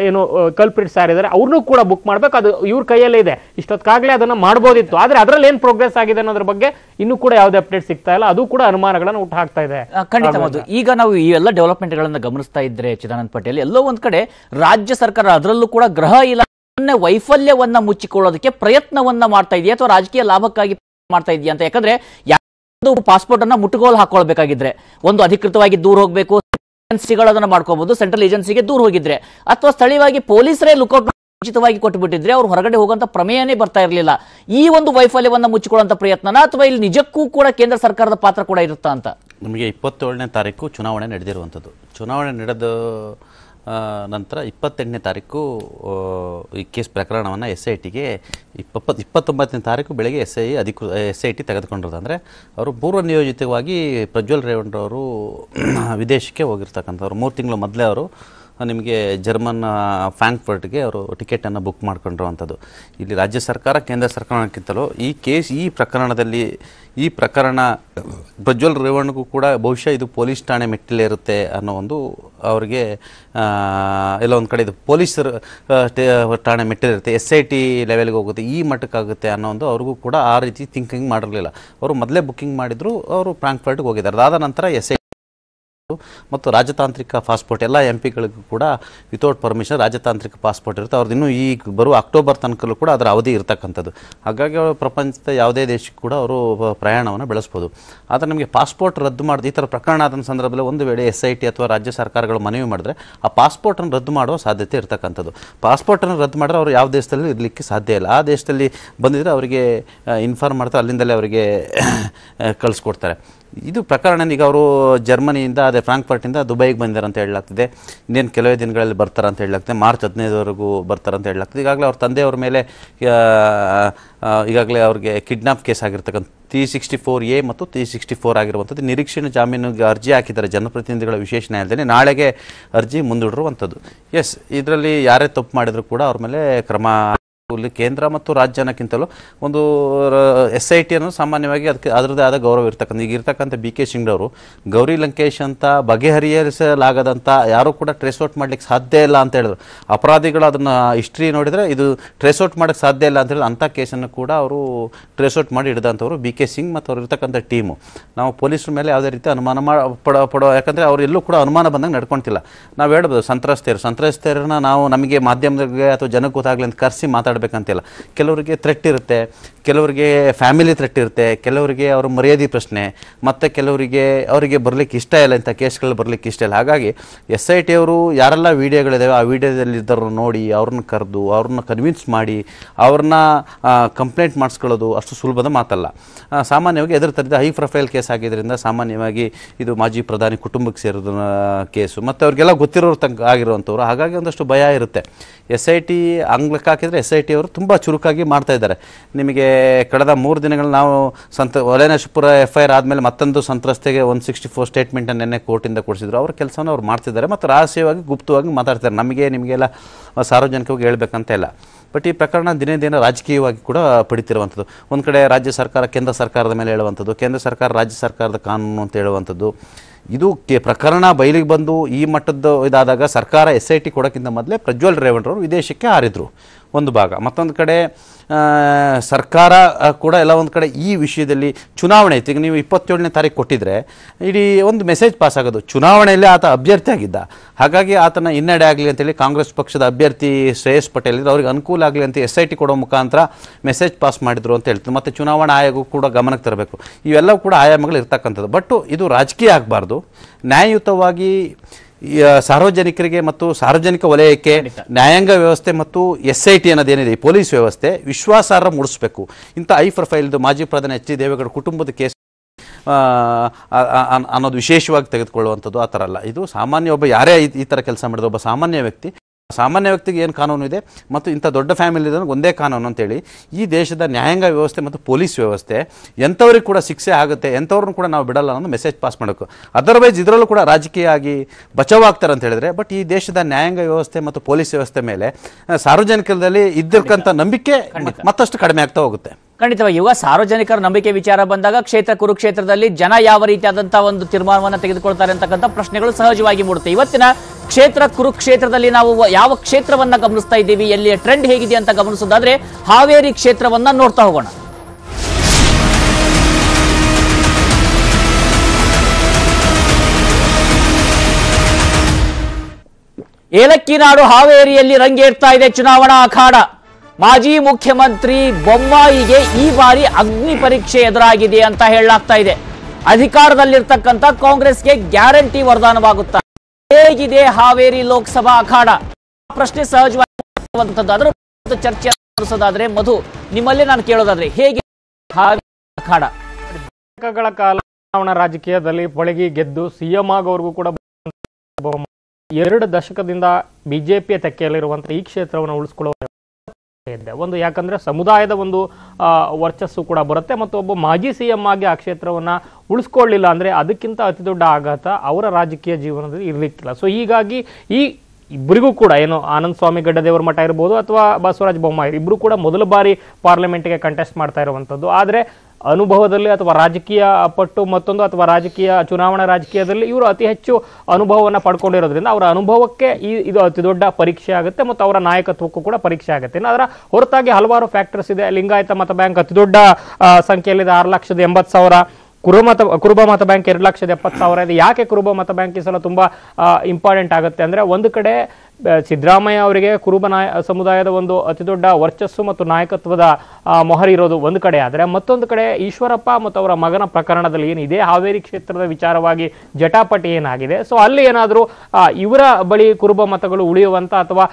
ಏನು ಕಲ್ಪ್ರಿಟ್ಸ್ ಯಾರಿದ್ದಾರೆ ಅವ್ರನ್ನೂ ಕೂಡ ಬುಕ್ ಮಾಡಬೇಕು ಅದು ಇವ್ರ ಕೈಯಲ್ಲೇ ಇದೆ ಇಷ್ಟೊತ್ತಾಗಲೇ ಅದನ್ನು ಮಾಡ್ಬೋದಿತ್ತು ಆದ್ರೆ ಅದರಲ್ಲಿ ಏನು ಪ್ರೋಗ್ರೆಸ್ ಆಗಿದೆ ಅನ್ನೋದ್ರ ಬಗ್ಗೆ ಇನ್ನೂ ಕೂಡ ಯಾವುದೇ ಅಪ್ಡೇಟ್ ಸಿಗ್ತಾ ಇಲ್ಲ ಅದು ಕೂಡ ಅನುಮಾನಗಳನ್ನು ಊಟ ಹಾಕ್ತಾ ಇದೆ ಖಂಡಿತ ಈಗ ನಾವು ಈ ಎಲ್ಲ ಡೆವಲಪ್ಮೆಂಟ್ಗಳನ್ನು ಗಮನಿಸ್ತಾ ಇದ್ರೆ ಚಿದಾನಂದ ಪಟೇಲ್ ಎಲ್ಲೋ ಒಂದ್ ಕಡೆ ರಾಜ್ಯ ಸರ್ಕಾರ ಅದರಲ್ಲೂ ಕೂಡ ಗೃಹ ಇಲಾಖೆ ತನ್ನ ವೈಫಲ್ಯವನ್ನ ಮುಚ್ಚಿಕೊಳ್ಳೋದಕ್ಕೆ ಪ್ರಯತ್ನವನ್ನ ಮಾಡ್ತಾ ಇದೆಯಾ ಅಥವಾ ರಾಜಕೀಯ ಲಾಭಕ್ಕಾಗಿ ಮಾಡ್ತಾ ಇದೆಯಾ ಅಂತ ಯಾಕಂದ್ರೆ ಯಾವ ಪಾಸ್ಪೋರ್ಟ್ ಅನ್ನ ಮುಟ್ಟುಗೋಲು ಹಾಕೊಳ್ಬೇಕಾಗಿದ್ರೆ ಒಂದು ಅಧಿಕೃತವಾಗಿ ದೂರ ಹೋಗ್ಬೇಕು ಏಜೆನ್ಸಿಗಳು ಅದನ್ನ ಮಾಡ್ಕೋಬಹುದು ಸೆಂಟ್ರಲ್ ಏಜೆನ್ಸಿಗೆ ದೂರ ಹೋಗಿದ್ರೆ ಅಥವಾ ಸ್ಥಳೀಯವಾಗಿ ಪೊಲೀಸರೇ ಲುಕೌಟ್ ಉಚಿತವಾಗಿ ಕೊಟ್ಟುಬಿಟ್ಟಿದ್ರೆ ಅವ್ರು ಹೊರಗಡೆ ಹೋಗುವಂತ ಪ್ರಮೇಯನೇ ಬರ್ತಾ ಇರಲಿಲ್ಲ ಈ ಒಂದು ವೈಫಲ್ಯವನ್ನು ಮುಚ್ಚಿಕೊಳ್ಳುವಂತ ಪ್ರಯತ್ನನ ಅಥವಾ ಇಲ್ಲಿ ನಿಜಕ್ಕೂ ಕೂಡ ಕೇಂದ್ರ ಸರ್ಕಾರದ ಪಾತ್ರ ಕೂಡ ಇರುತ್ತಾ ಅಂತ ನಮಗೆ ಇಪ್ಪತ್ತೇಳನೇ ತಾರೀಕು ಚುನಾವಣೆ ನಡೆದಿರುವಂಥದ್ದು ಚುನಾವಣೆ ನಡೆದ ನಂತರ ಇಪ್ಪತ್ತೆಂಟನೇ ತಾರೀಕು ಈ ಕೇಸ್ ಪ್ರಕರಣವನ್ನು ಎಸ್ ಐ ಟಿಗೆ ಇಪ್ಪ ಇಪ್ಪತ್ತೊಂಬತ್ತನೇ ತಾರೀಕು ಬೆಳಗ್ಗೆ ಎಸ್ ಐ ಅಧಿಕೃತ ಎಸ್ ಐ ಟಿ ತೆಗೆದುಕೊಂಡಿರೋದು ಅಂದರೆ ಅವರು ಪೂರ್ವ ನಿಯೋಜಿತವಾಗಿ ಪ್ರಜ್ವಲ್ ರೇವಣ್ಣ ಅವರು ವಿದೇಶಕ್ಕೆ ಹೋಗಿರ್ತಕ್ಕಂಥವ್ರು ಮೂರು ತಿಂಗಳು ಮೊದಲೇ ಅವರು ನಿಮಗೆ ಜರ್ಮನ್ ಫ್ರಾಂಕ್ಫರ್ಟ್ಗೆ ಅವರು ಟಿಕೆಟನ್ನು ಬುಕ್ ಮಾಡ್ಕೊಂಡಿರುವಂಥದ್ದು ಇಲ್ಲಿ ರಾಜ್ಯ ಸರ್ಕಾರ ಕೇಂದ್ರ ಸರ್ಕಾರಕ್ಕಿಂತಲೂ ಈ ಕೇಸ್ ಈ ಪ್ರಕರಣದಲ್ಲಿ ಈ ಪ್ರಕರಣ ಪ್ರಜ್ವಲ್ ರೇವಣ್ಗೂ ಕೂಡ ಬಹುಶಃ ಇದು ಪೊಲೀಸ್ ಠಾಣೆ ಮೆಟ್ಟಿಲಿರುತ್ತೆ ಅನ್ನೋ ಒಂದು ಅವರಿಗೆ ಎಲ್ಲ ಒಂದು ಕಡೆ ಇದು ಪೊಲೀಸರು ಠಾಣೆ ಮೆಟ್ಟಿಲಿರುತ್ತೆ ಎಸ್ ಐ ಟಿ ಲೆವೆಲ್ಗೆ ಹೋಗುತ್ತೆ ಈ ಮಟ್ಟಕ್ಕಾಗುತ್ತೆ ಅನ್ನೋ ಒಂದು ಅವ್ರಿಗೂ ಕೂಡ ಆ ರೀತಿ ಥಿಂಕಿಂಗ್ ಮಾಡಿರಲಿಲ್ಲ ಅವರು ಮೊದಲೇ ಬುಕ್ಕಿಂಗ್ ಮಾಡಿದ್ರು ಅವರು ಫ್ರಾಂಕ್ಫರ್ಟ್ಗೆ ಹೋಗಿದ್ದಾರೆ ಅದಾದ ನಂತರ ಎಸ್ ಐ ಮತ್ತು ರಾಜತಾಂತ್ರಿಕ ಪಾಸ್ಪೋರ್ಟ್ ಎಲ್ಲ ಎಂ ಪಿಗಳಿಗೂ ಕೂಡ ವಿತೌಟ್ ಪರ್ಮಿಷನ್ ರಾಜತಾಂತ್ರಿಕ ಪಾಸ್ಪೋರ್ಟ್ ಇರುತ್ತೆ ಅವ್ರದ್ದು ಇನ್ನೂ ಈ ಬರುವ ಅಕ್ಟೋಬರ್ ತನಕಲ್ಲೂ ಕೂಡ ಅದರ ಅವಧಿ ಇರತಕ್ಕಂಥದ್ದು ಹಾಗಾಗಿ ಅವರು ಪ್ರಪಂಚದ ಯಾವುದೇ ದೇಶಕ್ಕೆ ಕೂಡ ಅವರು ಪ್ರಯಾಣವನ್ನು ಬೆಳೆಸ್ಬೋದು ಆದರೆ ನಮಗೆ ಪಾಸ್ಪೋರ್ಟ್ ರದ್ದು ಮಾಡಿದ ಈ ಥರ ಪ್ರಕರಣ ಆದ ಸಂದರ್ಭದಲ್ಲಿ ಒಂದು ವೇಳೆ ಎಸ್ ಐ ಟಿ ಅಥವಾ ರಾಜ್ಯ ಸರ್ಕಾರಗಳು ಮನವಿ ಮಾಡಿದ್ರೆ ಆ ಪಾಸ್ಪೋರ್ಟನ್ನು ರದ್ದು ಮಾಡುವ ಸಾಧ್ಯತೆ ಇರತಕ್ಕಂಥದ್ದು ಪಾಸ್ಪೋರ್ಟನ್ನು ರದ್ದು ಮಾಡಿದ್ರೆ ಅವರು ಯಾವ ದೇಶದಲ್ಲಿ ಇರಲಿಕ್ಕೆ ಸಾಧ್ಯ ಇಲ್ಲ ಆ ದೇಶದಲ್ಲಿ ಬಂದಿದ್ದರೆ ಅವರಿಗೆ ಇನ್ಫಾರ್ಮ್ ಮಾಡ್ತಾರೆ ಅಲ್ಲಿಂದಲೇ ಅವರಿಗೆ ಕಳಿಸ್ಕೊಡ್ತಾರೆ ಇದು ಪ್ರಕರಣ ಈಗ ಅವರು ಜರ್ಮನಿಯಿಂದ ಅದೇ ಫ್ರಾಂಕ್ಫರ್ಟಿಂದ ದುಬೈಗೆ ಬಂದಿದ್ದಾರೆ ಅಂತ ಹೇಳಲಾಗ್ತಿದೆ ಇನ್ನೇನು ಕೆಲವೇ ದಿನಗಳಲ್ಲಿ ಬರ್ತಾರೆ ಅಂತ ಹೇಳಲಾಗ್ತಿದೆ ಮಾರ್ಚ್ ಹದಿನೈದುವರೆಗೂ ಬರ್ತಾರೆ ಅಂತ ಹೇಳಲಾಗ್ತಿದೆ ಈಗಾಗಲೇ ಅವ್ರ ತಂದೆಯವ್ರ ಮೇಲೆ ಈಗಾಗಲೇ ಅವ್ರಿಗೆ ಕಿಡ್ನಾಪ್ ಕೇಸ್ ಆಗಿರ್ತಕ್ಕಂಥ ತ್ರೀ ಸಿಕ್ಸ್ಟಿ ಫೋರ್ ಎ ಮತ್ತು ತ್ರೀ ಸಿಕ್ಸ್ಟಿ ಫೋರ್ ಆಗಿರುವಂಥದ್ದು ನಿರೀಕ್ಷಣೆ ಜಾಮೀನಿಗೆ ಅರ್ಜಿ ಹಾಕಿದ್ದಾರೆ ಜನಪ್ರತಿನಿಧಿಗಳ ವಿಶೇಷ ನ್ಯಾಯಾಲಯದಲ್ಲಿ ನಾಳೆಗೆ ಅರ್ಜಿ ಮುಂದೂಡಿರುವಂಥದ್ದು ಎಸ್ ಇದರಲ್ಲಿ ಯಾರೇ ತಪ್ಪು ಮಾಡಿದರೂ ಕೂಡ ಅವ್ರ ಮೇಲೆ ಕ್ರಮ ಇಲ್ಲಿ ಕೇಂದ್ರ ಮತ್ತು ರಾಜ್ಯನಕ್ಕಿಂತಲೂ ಒಂದು ಎಸ್ ಐ ಟಿಯನ್ನು ಸಾಮಾನ್ಯವಾಗಿ ಅದಕ್ಕೆ ಅದರದೇ ಆದ ಗೌರವ ಇರ್ತಕ್ಕಂಥ ಈಗ ಇರ್ತಕ್ಕಂಥ ಬಿ ಕೆ ಸಿಂಗ್ ಅವರು ಗೌರಿ ಲಂಕೇಶ್ ಅಂತ ಬಗೆಹರಿಸಲಾಗದಂಥ ಯಾರೂ ಕೂಡ ಟ್ರೇಸ್ ಔಟ್ ಮಾಡ್ಲಿಕ್ಕೆ ಸಾಧ್ಯ ಇಲ್ಲ ಅಂತ ಹೇಳಿದ್ರು ಅಪರಾಧಿಗಳು ಅದನ್ನ ಹಿಸ್ಟ್ರಿ ನೋಡಿದರೆ ಇದು ಟ್ರೇಸ್ ಔಟ್ ಮಾಡೋಕ್ಕೆ ಸಾಧ್ಯ ಇಲ್ಲ ಅಂತ ಹೇಳಿದ್ರೆ ಅಂಥ ಕೇಸನ್ನು ಕೂಡ ಅವರು ಟ್ರೇಸ್ ಔಟ್ ಮಾಡಿ ಹಿಡಿದಂಥವ್ರು ಬಿ ಕೆ ಸಿಂಗ್ ಮತ್ತು ಅವ್ರು ಇರ್ತಕ್ಕಂಥ ಟೀಮು ನಾವು ಪೊಲೀಸರ ಮೇಲೆ ಯಾವುದೇ ರೀತಿ ಅನುಮಾನ ಪಡೋ ಪಡೋ ಯಾಕಂದರೆ ಅವ್ರು ಎಲ್ಲೂ ಕೂಡ ಅನುಮಾನ ಬಂದಂಗೆ ನಡ್ಕೊಳ್ತಿಲ್ಲ ನಾವು ಹೇಳ್ಬೋದು ಸಂತ್ರಸ್ತೆಯರು ಸಂತ್ರಸ್ತೆಯರನ್ನ ನಾವು ನಮಗೆ ಮಾಧ್ಯಮದಾಗೆ ಅಥವಾ ಜನಕ್ಕೆ ಗೊತ್ತಾಗ್ಲಿ ಅಂತ ಕರೆಸಿ ಮಾತಾಡಬೇಕು ಇರಬೇಕಂತಿಲ್ಲ ಕೆಲವರಿಗೆ ಥ್ರೆಟ್ ಇರುತ್ತೆ ಕೆಲವರಿಗೆ ಫ್ಯಾಮಿಲಿ ಥ್ರೆಟ್ ಇರುತ್ತೆ ಕೆಲವರಿಗೆ ಅವರ ಮರ್ಯಾದೆ ಪ್ರಶ್ನೆ ಮತ್ತು ಕೆಲವರಿಗೆ ಅವರಿಗೆ ಬರಲಿಕ್ಕೆ ಇಷ್ಟ ಇಲ್ಲ ಇಂಥ ಕೇಸ್ಗಳು ಬರಲಿಕ್ಕೆ ಇಷ್ಟ ಇಲ್ಲ ಹಾಗಾಗಿ ಎಸ್ ಐ ಟಿ ಅವರು ಯಾರೆಲ್ಲ ವೀಡಿಯೋಗಳಿದ್ದಾವೆ ಆ ವೀಡಿಯೋದಲ್ಲಿದ್ದವ್ರು ನೋಡಿ ಅವ್ರನ್ನ ಕರೆದು ಅವ್ರನ್ನ ಕನ್ವಿನ್ಸ್ ಮಾಡಿ ಅವ್ರನ್ನ ಕಂಪ್ಲೇಂಟ್ ಮಾಡಿಸ್ಕೊಳ್ಳೋದು ಅಷ್ಟು ಸುಲಭದ ಮಾತಲ್ಲ ಸಾಮಾನ್ಯವಾಗಿ ಎದುರು ತರದ ಹೈ ಪ್ರೊಫೈಲ್ ಕೇಸ್ ಆಗಿದ್ದರಿಂದ ಸಾಮಾನ್ಯವಾಗಿ ಇದು ಮಾಜಿ ಪ್ರಧಾನಿ ಕುಟುಂಬಕ್ಕೆ ಸೇರಿದ ಕೇಸು ಮತ್ತು ಅವ್ರಿಗೆಲ್ಲ ಗೊತ್ತಿರೋರು ತಂಗ ಆಗಿರುವಂಥವ್ರು ಹಾಗಾಗಿ ಒಂದಷ್ಟು ಭಯ ಇರುತ್ತೆ ಎಸ್ ಐ ಟಿ ಆಂಗ್ಲಕ್ಕೆ ಹಾಕಿದರೆ ಎಸ್ ಐ ಟಿ ಅವರು ತುಂಬ ಚುರುಕಾಗಿ ಮಾಡ್ತಾ ಇದ್ದಾರೆ ನಿಮಗೆ ಕಳೆದ ಮೂರು ದಿನಗಳು ನಾವು ಸಂತ ಒಲೆನಶಪುರ ಎಫ್ ಐ ಆರ್ ಆದಮೇಲೆ ಮತ್ತೊಂದು ಸಂತ್ರಸ್ತೆಗೆ ಒನ್ ಸಿಕ್ಸ್ಟಿ ಫೋರ್ ಸ್ಟೇಟ್ಮೆಂಟನ್ನು ನೆನ್ನೆ ಕೋರ್ಟಿಂದ ಕೊಡಿಸಿದ್ರು ಅವ್ರ ಕೆಲಸನ ಅವ್ರು ಮಾಡ್ತಿದ್ದಾರೆ ಮತ್ತು ರಹಸ್ಯವಾಗಿ ಗುಪ್ತವಾಗಿ ಮಾತಾಡ್ತಾರೆ ನಮಗೆ ನಿಮಗೆಲ್ಲ ಸಾರ್ವಜನಿಕವಾಗಿ ಹೇಳಬೇಕಂತ ಇಲ್ಲ ಬಟ್ ಈ ಪ್ರಕರಣ ದಿನೇ ದಿನ ರಾಜಕೀಯವಾಗಿ ಕೂಡ ಪಡಿತಿರುವಂಥದ್ದು ಒಂದು ಕಡೆ ರಾಜ್ಯ ಸರ್ಕಾರ ಕೇಂದ್ರ ಸರ್ಕಾರದ ಮೇಲೆ ಹೇಳುವಂಥದ್ದು ಕೇಂದ್ರ ಸರ್ಕಾರ ರಾಜ್ಯ ಸರ್ಕಾರದ ಕಾನೂನು ಅಂತ ಹೇಳುವಂಥದ್ದು ಇದು ಪ್ರಕರಣ ಬಯಲಿಗೆ ಬಂದು ಈ ಮಟ್ಟದ ಇದಾದಾಗ ಸರ್ಕಾರ ಎಸ್ ಐ ಟಿ ಕೊಡೋಕ್ಕಿಂತ ಮೊದಲೇ ಪ್ರಜ್ವಲ್ ರೇವಣ್ಣ ವಿದೇಶಕ್ಕೆ ಹಾರಿದ್ರು ಒಂದು ಭಾಗ ಮತ್ತೊಂದು ಕಡೆ ಸರ್ಕಾರ ಕೂಡ ಎಲ್ಲ ಒಂದು ಕಡೆ ಈ ವಿಷಯದಲ್ಲಿ ಚುನಾವಣೆ ಐತಿ ಈಗ ನೀವು ಇಪ್ಪತ್ತೇಳನೇ ತಾರೀಕು ಕೊಟ್ಟಿದ್ರೆ ಇಡೀ ಒಂದು ಮೆಸೇಜ್ ಪಾಸ್ ಆಗೋದು ಚುನಾವಣೆಯಲ್ಲಿ ಆತ ಅಭ್ಯರ್ಥಿ ಆಗಿದ್ದ ಹಾಗಾಗಿ ಆತನ ಹಿನ್ನಡೆ ಆಗಲಿ ಅಂತೇಳಿ ಕಾಂಗ್ರೆಸ್ ಪಕ್ಷದ ಅಭ್ಯರ್ಥಿ ಶ್ರೇಯಸ್ ಪಟೇಲ್ ಇದ್ರೆ ಅವ್ರಿಗೆ ಅನುಕೂಲ ಆಗಲಿ ಅಂತ ಎಸ್ ಐ ಟಿ ಕೊಡೋ ಮುಖಾಂತರ ಮೆಸೇಜ್ ಪಾಸ್ ಮಾಡಿದ್ರು ಅಂತ ಹೇಳ್ತಾರೆ ಮತ್ತು ಚುನಾವಣಾ ಆಯೋಗಕ್ಕೂ ಕೂಡ ಗಮನಕ್ಕೆ ತರಬೇಕು ಇವೆಲ್ಲವೂ ಕೂಡ ಆಯಾಮಗಳು ಇರ್ತಕ್ಕಂಥದ್ದು ಬಟ್ ಇದು ರಾಜಕೀಯ ಆಗಬಾರ್ದು ನ್ಯಾಯಯುತವಾಗಿ ಸಾರ್ವಜನಿಕರಿಗೆ ಮತ್ತು ಸಾರ್ವಜನಿಕ ವಲಯಕ್ಕೆ ನ್ಯಾಯಾಂಗ ವ್ಯವಸ್ಥೆ ಮತ್ತು ಎಸ್ ಐ ಟಿ ಅನ್ನೋದೇನಿದೆ ಈ ಪೊಲೀಸ್ ವ್ಯವಸ್ಥೆ ವಿಶ್ವಾಸಾರ್ಹ ಮೂಡಿಸಬೇಕು ಇಂಥ ಐ ಪ್ರೊಫೈಲ್ದು ಮಾಜಿ ಪ್ರಧಾನಿ ಎಚ್ ಡಿ ದೇವೇಗೌಡ ಕುಟುಂಬದ ಕೇಸ್ ಅನ್ನೋದು ವಿಶೇಷವಾಗಿ ತೆಗೆದುಕೊಳ್ಳುವಂಥದ್ದು ಆ ಥರ ಅಲ್ಲ ಇದು ಸಾಮಾನ್ಯ ಒಬ್ಬ ಯಾರೇ ಈ ಥರ ಕೆಲಸ ಮಾಡಿದ ಒಬ್ಬ ಸಾಮಾನ್ಯ ವ್ಯಕ್ತಿ ಸಾಮಾನ್ಯ ವ್ಯಕ್ತಿಗೆ ಏನು ಕಾನೂನು ಇದೆ ಮತ್ತು ಇಂಥ ದೊಡ್ಡ ಫ್ಯಾಮಿಲಿ ಇದೆ ಒಂದೇ ಕಾನೂನು ಅಂತೇಳಿ ಈ ದೇಶದ ನ್ಯಾಯಾಂಗ ವ್ಯವಸ್ಥೆ ಮತ್ತು ಪೊಲೀಸ್ ವ್ಯವಸ್ಥೆ ಎಂಥವ್ರಿಗೆ ಕೂಡ ಶಿಕ್ಷೆ ಆಗುತ್ತೆ ಎಂಥವ್ರನ್ನ ಕೂಡ ನಾವು ಬಿಡಲ್ಲ ಅನ್ನೋ ಮೆಸೇಜ್ ಪಾಸ್ ಮಾಡಬೇಕು ಅದರ್ವೈಸ್ ಇದರಲ್ಲೂ ಕೂಡ ರಾಜಕೀಯ ಆಗಿ ಬಚಾವಾಗ್ತಾರೆ ಅಂತ ಹೇಳಿದ್ರೆ ಬಟ್ ಈ ದೇಶದ ನ್ಯಾಯಾಂಗ ವ್ಯವಸ್ಥೆ ಮತ್ತು ಪೊಲೀಸ್ ವ್ಯವಸ್ಥೆ ಮೇಲೆ ಸಾರ್ವಜನಿಕರಲ್ಲಿ ಇದ್ದಿರ್ಕಂಥ ನಂಬಿಕೆ ಮತ್ತಷ್ಟು ಕಡಿಮೆ ಆಗ್ತಾ ಹೋಗುತ್ತೆ ಖಂಡಿತವಾಗಿ ಇವಾಗ ಸಾರ್ವಜನಿಕರ ನಂಬಿಕೆ ವಿಚಾರ ಬಂದಾಗ ಕ್ಷೇತ್ರ ಕುರುಕ್ಷೇತ್ರದಲ್ಲಿ ಜನ ಯಾವ ರೀತಿಯಾದಂತಹ ಒಂದು ತೀರ್ಮಾನವನ್ನು ತೆಗೆದುಕೊಳ್ತಾರೆ ಅಂತಕ್ಕಂಥ ಪ್ರಶ್ನೆಗಳು ಸಹಜವಾಗಿ ಮೂಡುತ್ತೆ ಇವತ್ತಿನ ಕ್ಷೇತ್ರ ಕುರುಕ್ಷೇತ್ರದಲ್ಲಿ ನಾವು ಯಾವ ಕ್ಷೇತ್ರವನ್ನ ಗಮನಿಸ್ತಾ ಇದ್ದೀವಿ ಎಲ್ಲಿಯ ಟ್ರೆಂಡ್ ಹೇಗಿದೆ ಅಂತ ಗಮನಿಸೋದಾದ್ರೆ ಹಾವೇರಿ ಕ್ಷೇತ್ರವನ್ನ ನೋಡ್ತಾ ಹೋಗೋಣ ಏಲಕ್ಕಿ ನಾಡು ಹಾವೇರಿಯಲ್ಲಿ ರಂಗೇರ್ತಾ ಇದೆ ಚುನಾವಣಾ ಅಖಾಡ ಮಾಜಿ ಮುಖ್ಯಮಂತ್ರಿ ಬೊಮ್ಮಾಯಿಗೆ ಈ ಬಾರಿ ಅಗ್ನಿ ಪರೀಕ್ಷೆ ಎದುರಾಗಿದೆ ಅಂತ ಹೇಳಲಾಗ್ತಾ ಇದೆ ಅಧಿಕಾರದಲ್ಲಿರ್ತಕ್ಕಂಥ ಕಾಂಗ್ರೆಸ್ಗೆ ಗ್ಯಾರಂಟಿ ವರದಾನವಾಗುತ್ತ ಹೇಗಿದೆ ಹಾವೇರಿ ಲೋಕಸಭಾ ಅಖಾಡ ಪ್ರಶ್ನೆ ಸಹಜವಾಗಿ ಚರ್ಚೆ ನಡೆಸೋದಾದ್ರೆ ಮಧು ನಿಮ್ಮಲ್ಲೇ ನಾನು ಕೇಳೋದಾದ್ರೆ ಹೇಗೆ ಅಖಾಡ ದಶಕಗಳ ಕಾಲ ಚುನಾವಣಾ ರಾಜಕೀಯದಲ್ಲಿ ಪಳಗಿ ಗೆದ್ದು ಸಿಎಂ ಆಗೋವರೆಗೂ ಕೂಡ ಎರಡು ದಶಕದಿಂದ ಬಿಜೆಪಿಯ ತೆಕ್ಕೆಯಲ್ಲಿರುವಂತಹ ಈ ಕ್ಷೇತ್ರವನ್ನು ಉಳಿಸಿಕೊಳ್ಳುವ ಒಂದು ಯಾಕಂದರೆ ಸಮುದಾಯದ ಒಂದು ವರ್ಚಸ್ಸು ಕೂಡ ಬರುತ್ತೆ ಮತ್ತು ಒಬ್ಬ ಮಾಜಿ ಸಿ ಎಂ ಆಗಿ ಆ ಕ್ಷೇತ್ರವನ್ನು ಉಳಿಸ್ಕೊಳ್ಳಿಲ್ಲ ಅಂದರೆ ಅದಕ್ಕಿಂತ ಅತಿ ದೊಡ್ಡ ಆಘಾತ ಅವರ ರಾಜಕೀಯ ಜೀವನದಲ್ಲಿ ಇರಲಿಕ್ಕಿಲ್ಲ ಸೊ ಹೀಗಾಗಿ ಈ ಇಬ್ಬರಿಗೂ ಕೂಡ ಏನು ಆನಂದ್ ಸ್ವಾಮಿ ಗಡ್ಡದೇವರ ಮಠ ಇರ್ಬೋದು ಅಥವಾ ಬಸವರಾಜ ಬೊಮ್ಮಾಯಿ ಇಬ್ಬರು ಕೂಡ ಮೊದಲ ಬಾರಿ ಪಾರ್ಲಿಮೆಂಟ್ಗೆ ಕಂಟೆಸ್ಟ್ ಮಾಡ್ತಾ ಇರುವಂಥದ್ದು ಆದರೆ ಅನುಭವದಲ್ಲಿ ಅಥವಾ ರಾಜಕೀಯ ಪಟ್ಟು ಮತ್ತೊಂದು ಅಥವಾ ರಾಜಕೀಯ ಚುನಾವಣಾ ರಾಜಕೀಯದಲ್ಲಿ ಇವರು ಅತಿ ಹೆಚ್ಚು ಅನುಭವವನ್ನು ಪಡ್ಕೊಂಡಿರೋದ್ರಿಂದ ಅವರ ಅನುಭವಕ್ಕೆ ಈ ಇದು ಅತಿ ದೊಡ್ಡ ಪರೀಕ್ಷೆ ಆಗುತ್ತೆ ಮತ್ತು ಅವರ ನಾಯಕತ್ವಕ್ಕೂ ಕೂಡ ಪರೀಕ್ಷೆ ಆಗುತ್ತೆ ಅದರ ಹೊರತಾಗಿ ಹಲವಾರು ಫ್ಯಾಕ್ಟರ್ಸ್ ಇದೆ ಲಿಂಗಾಯತ ಮತ ಬ್ಯಾಂಕ್ ಅತಿ ದೊಡ್ಡ ಸಂಖ್ಯೆಯಲ್ಲಿದೆ ಆರು ಲಕ್ಷದ ಎಂಬತ್ತು ಸಾವಿರ ಕುರುಬ ಮತ ಕುರುಬ ಮತ ಬ್ಯಾಂಕ್ ಎರಡು ಲಕ್ಷದ ಎಪ್ಪತ್ತು ಸಾವಿರ ಇದೆ ಯಾಕೆ ಕುರುಬ ಮತ ಬ್ಯಾಂಕ್ ಈ ಸಲ ತುಂಬ ಇಂಪಾರ್ಟೆಂಟ್ ಆಗುತ್ತೆ ಅಂದರೆ ಒಂದು ಕಡೆ ಸಿದ್ದರಾಮಯ್ಯ ಅವರಿಗೆ ಕುರುಬ ನಾಯ ಸಮುದಾಯದ ಒಂದು ಅತಿದೊಡ್ಡ ವರ್ಚಸ್ಸು ಮತ್ತು ನಾಯಕತ್ವದ ಮೊಹರಿ ಇರೋದು ಒಂದು ಕಡೆ ಆದರೆ ಮತ್ತೊಂದು ಕಡೆ ಈಶ್ವರಪ್ಪ ಮತ್ತು ಅವರ ಮಗನ ಪ್ರಕರಣದಲ್ಲಿ ಏನು ಹಾವೇರಿ ಕ್ಷೇತ್ರದ ವಿಚಾರವಾಗಿ ಜಟಾಪಟಿ ಏನಾಗಿದೆ ಸೊ ಅಲ್ಲಿ ಏನಾದರೂ ಇವರ ಬಳಿ ಕುರುಬ ಮತಗಳು ಉಳಿಯುವಂಥ ಅಥವಾ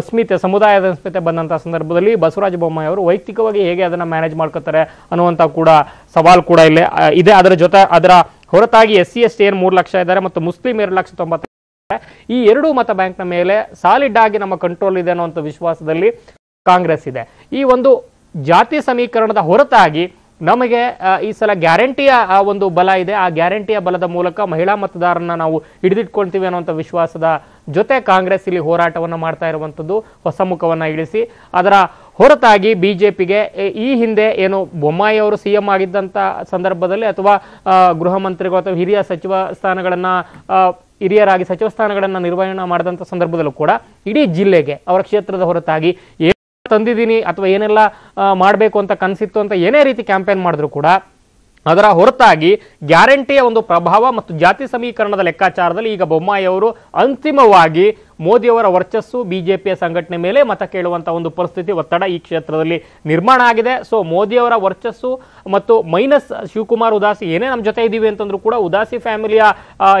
ಅಸ್ಮಿತೆ ಸಮುದಾಯದ ಅಸ್ಮಿತೆ ಬಂದಂಥ ಸಂದರ್ಭದಲ್ಲಿ ಬಸವರಾಜ ಬೊಮ್ಮಾಯಿ ಅವರು ವೈಯಕ್ತಿಕವಾಗಿ ಹೇಗೆ ಅದನ್ನು ಮ್ಯಾನೇಜ್ ಮಾಡ್ಕೋತಾರೆ ಅನ್ನುವಂಥ ಕೂಡ ಸವಾಲು ಕೂಡ ಇಲ್ಲೇ ಇದೆ ಅದರ ಜೊತೆ ಅದರ ಹೊರತಾಗಿ ಎಸ್ ಸಿ ಎಸ್ ಟಿ ಏನು ಮೂರು ಲಕ್ಷ ಇದ್ದಾರೆ ಮತ್ತು ಮುಸ್ಲಿಂ ಎರಡು ಲಕ್ಷ ತೊಂಬತ್ತು ಈ ಎರಡು ಮತ ಬ್ಯಾಂಕ್ನ ಮೇಲೆ ಸಾಲಿಡ್ ಆಗಿ ನಮ್ಮ ಕಂಟ್ರೋಲ್ ಇದೆ ಅನ್ನುವಂಥ ವಿಶ್ವಾಸದಲ್ಲಿ ಕಾಂಗ್ರೆಸ್ ಇದೆ ಈ ಒಂದು ಜಾತಿ ಸಮೀಕರಣದ ಹೊರತಾಗಿ ನಮಗೆ ಈ ಸಲ ಗ್ಯಾರಂಟಿಯ ಒಂದು ಬಲ ಇದೆ ಆ ಗ್ಯಾರಂಟಿಯ ಬಲದ ಮೂಲಕ ಮಹಿಳಾ ಮತದಾರರನ್ನ ನಾವು ಹಿಡಿದಿಟ್ಕೊಳ್ತೀವಿ ಅನ್ನೋಂಥ ವಿಶ್ವಾಸದ ಜೊತೆ ಕಾಂಗ್ರೆಸ್ ಇಲ್ಲಿ ಹೋರಾಟವನ್ನು ಮಾಡ್ತಾ ಇರುವಂಥದ್ದು ಹೊಸ ಮುಖವನ್ನು ಇಳಿಸಿ ಅದರ ಹೊರತಾಗಿ ಬಿ ಜೆ ಪಿಗೆ ಈ ಹಿಂದೆ ಏನು ಬೊಮ್ಮಾಯಿ ಅವರು ಸಿ ಎಂ ಆಗಿದ್ದಂಥ ಸಂದರ್ಭದಲ್ಲಿ ಅಥವಾ ಗೃಹ ಮಂತ್ರಿಗಳು ಅಥವಾ ಹಿರಿಯ ಸಚಿವ ಸ್ಥಾನಗಳನ್ನು ಹಿರಿಯರಾಗಿ ಸಚಿವ ಸ್ಥಾನಗಳನ್ನು ನಿರ್ವಹಣೆ ಮಾಡಿದಂಥ ಸಂದರ್ಭದಲ್ಲೂ ಕೂಡ ಇಡೀ ಜಿಲ್ಲೆಗೆ ಅವರ ಕ್ಷೇತ್ರದ ಹೊರತಾಗಿ ಏನು ತಂದಿದ್ದೀನಿ ಅಥವಾ ಏನೆಲ್ಲ ಮಾಡಬೇಕು ಅಂತ ಕನಸಿತ್ತು ಅಂತ ಏನೇ ರೀತಿ ಕ್ಯಾಂಪೇನ್ ಮಾಡಿದ್ರು ಕೂಡ ಅದರ ಹೊರತಾಗಿ ಗ್ಯಾರಂಟಿಯ ಒಂದು ಪ್ರಭಾವ ಮತ್ತು ಜಾತಿ ಸಮೀಕರಣದ ಲೆಕ್ಕಾಚಾರದಲ್ಲಿ ಈಗ ಬೊಮ್ಮಾಯಿಯವರು ಅಂತಿಮವಾಗಿ ಮೋದಿಯವರ ವರ್ಚಸ್ಸು ಬಿಜೆಪಿಯ ಸಂಘಟನೆ ಮೇಲೆ ಮತ ಕೇಳುವಂಥ ಒಂದು ಪರಿಸ್ಥಿತಿ ಒತ್ತಡ ಈ ಕ್ಷೇತ್ರದಲ್ಲಿ ನಿರ್ಮಾಣ ಆಗಿದೆ ಸೊ ಮೋದಿಯವರ ವರ್ಚಸ್ಸು ಮತ್ತು ಮೈನಸ್ ಶಿವಕುಮಾರ್ ಉದಾಸಿ ಏನೇ ನಮ್ಮ ಜೊತೆ ಇದ್ದೀವಿ ಅಂತಂದ್ರೂ ಕೂಡ ಉದಾಸಿ ಫ್ಯಾಮಿಲಿಯ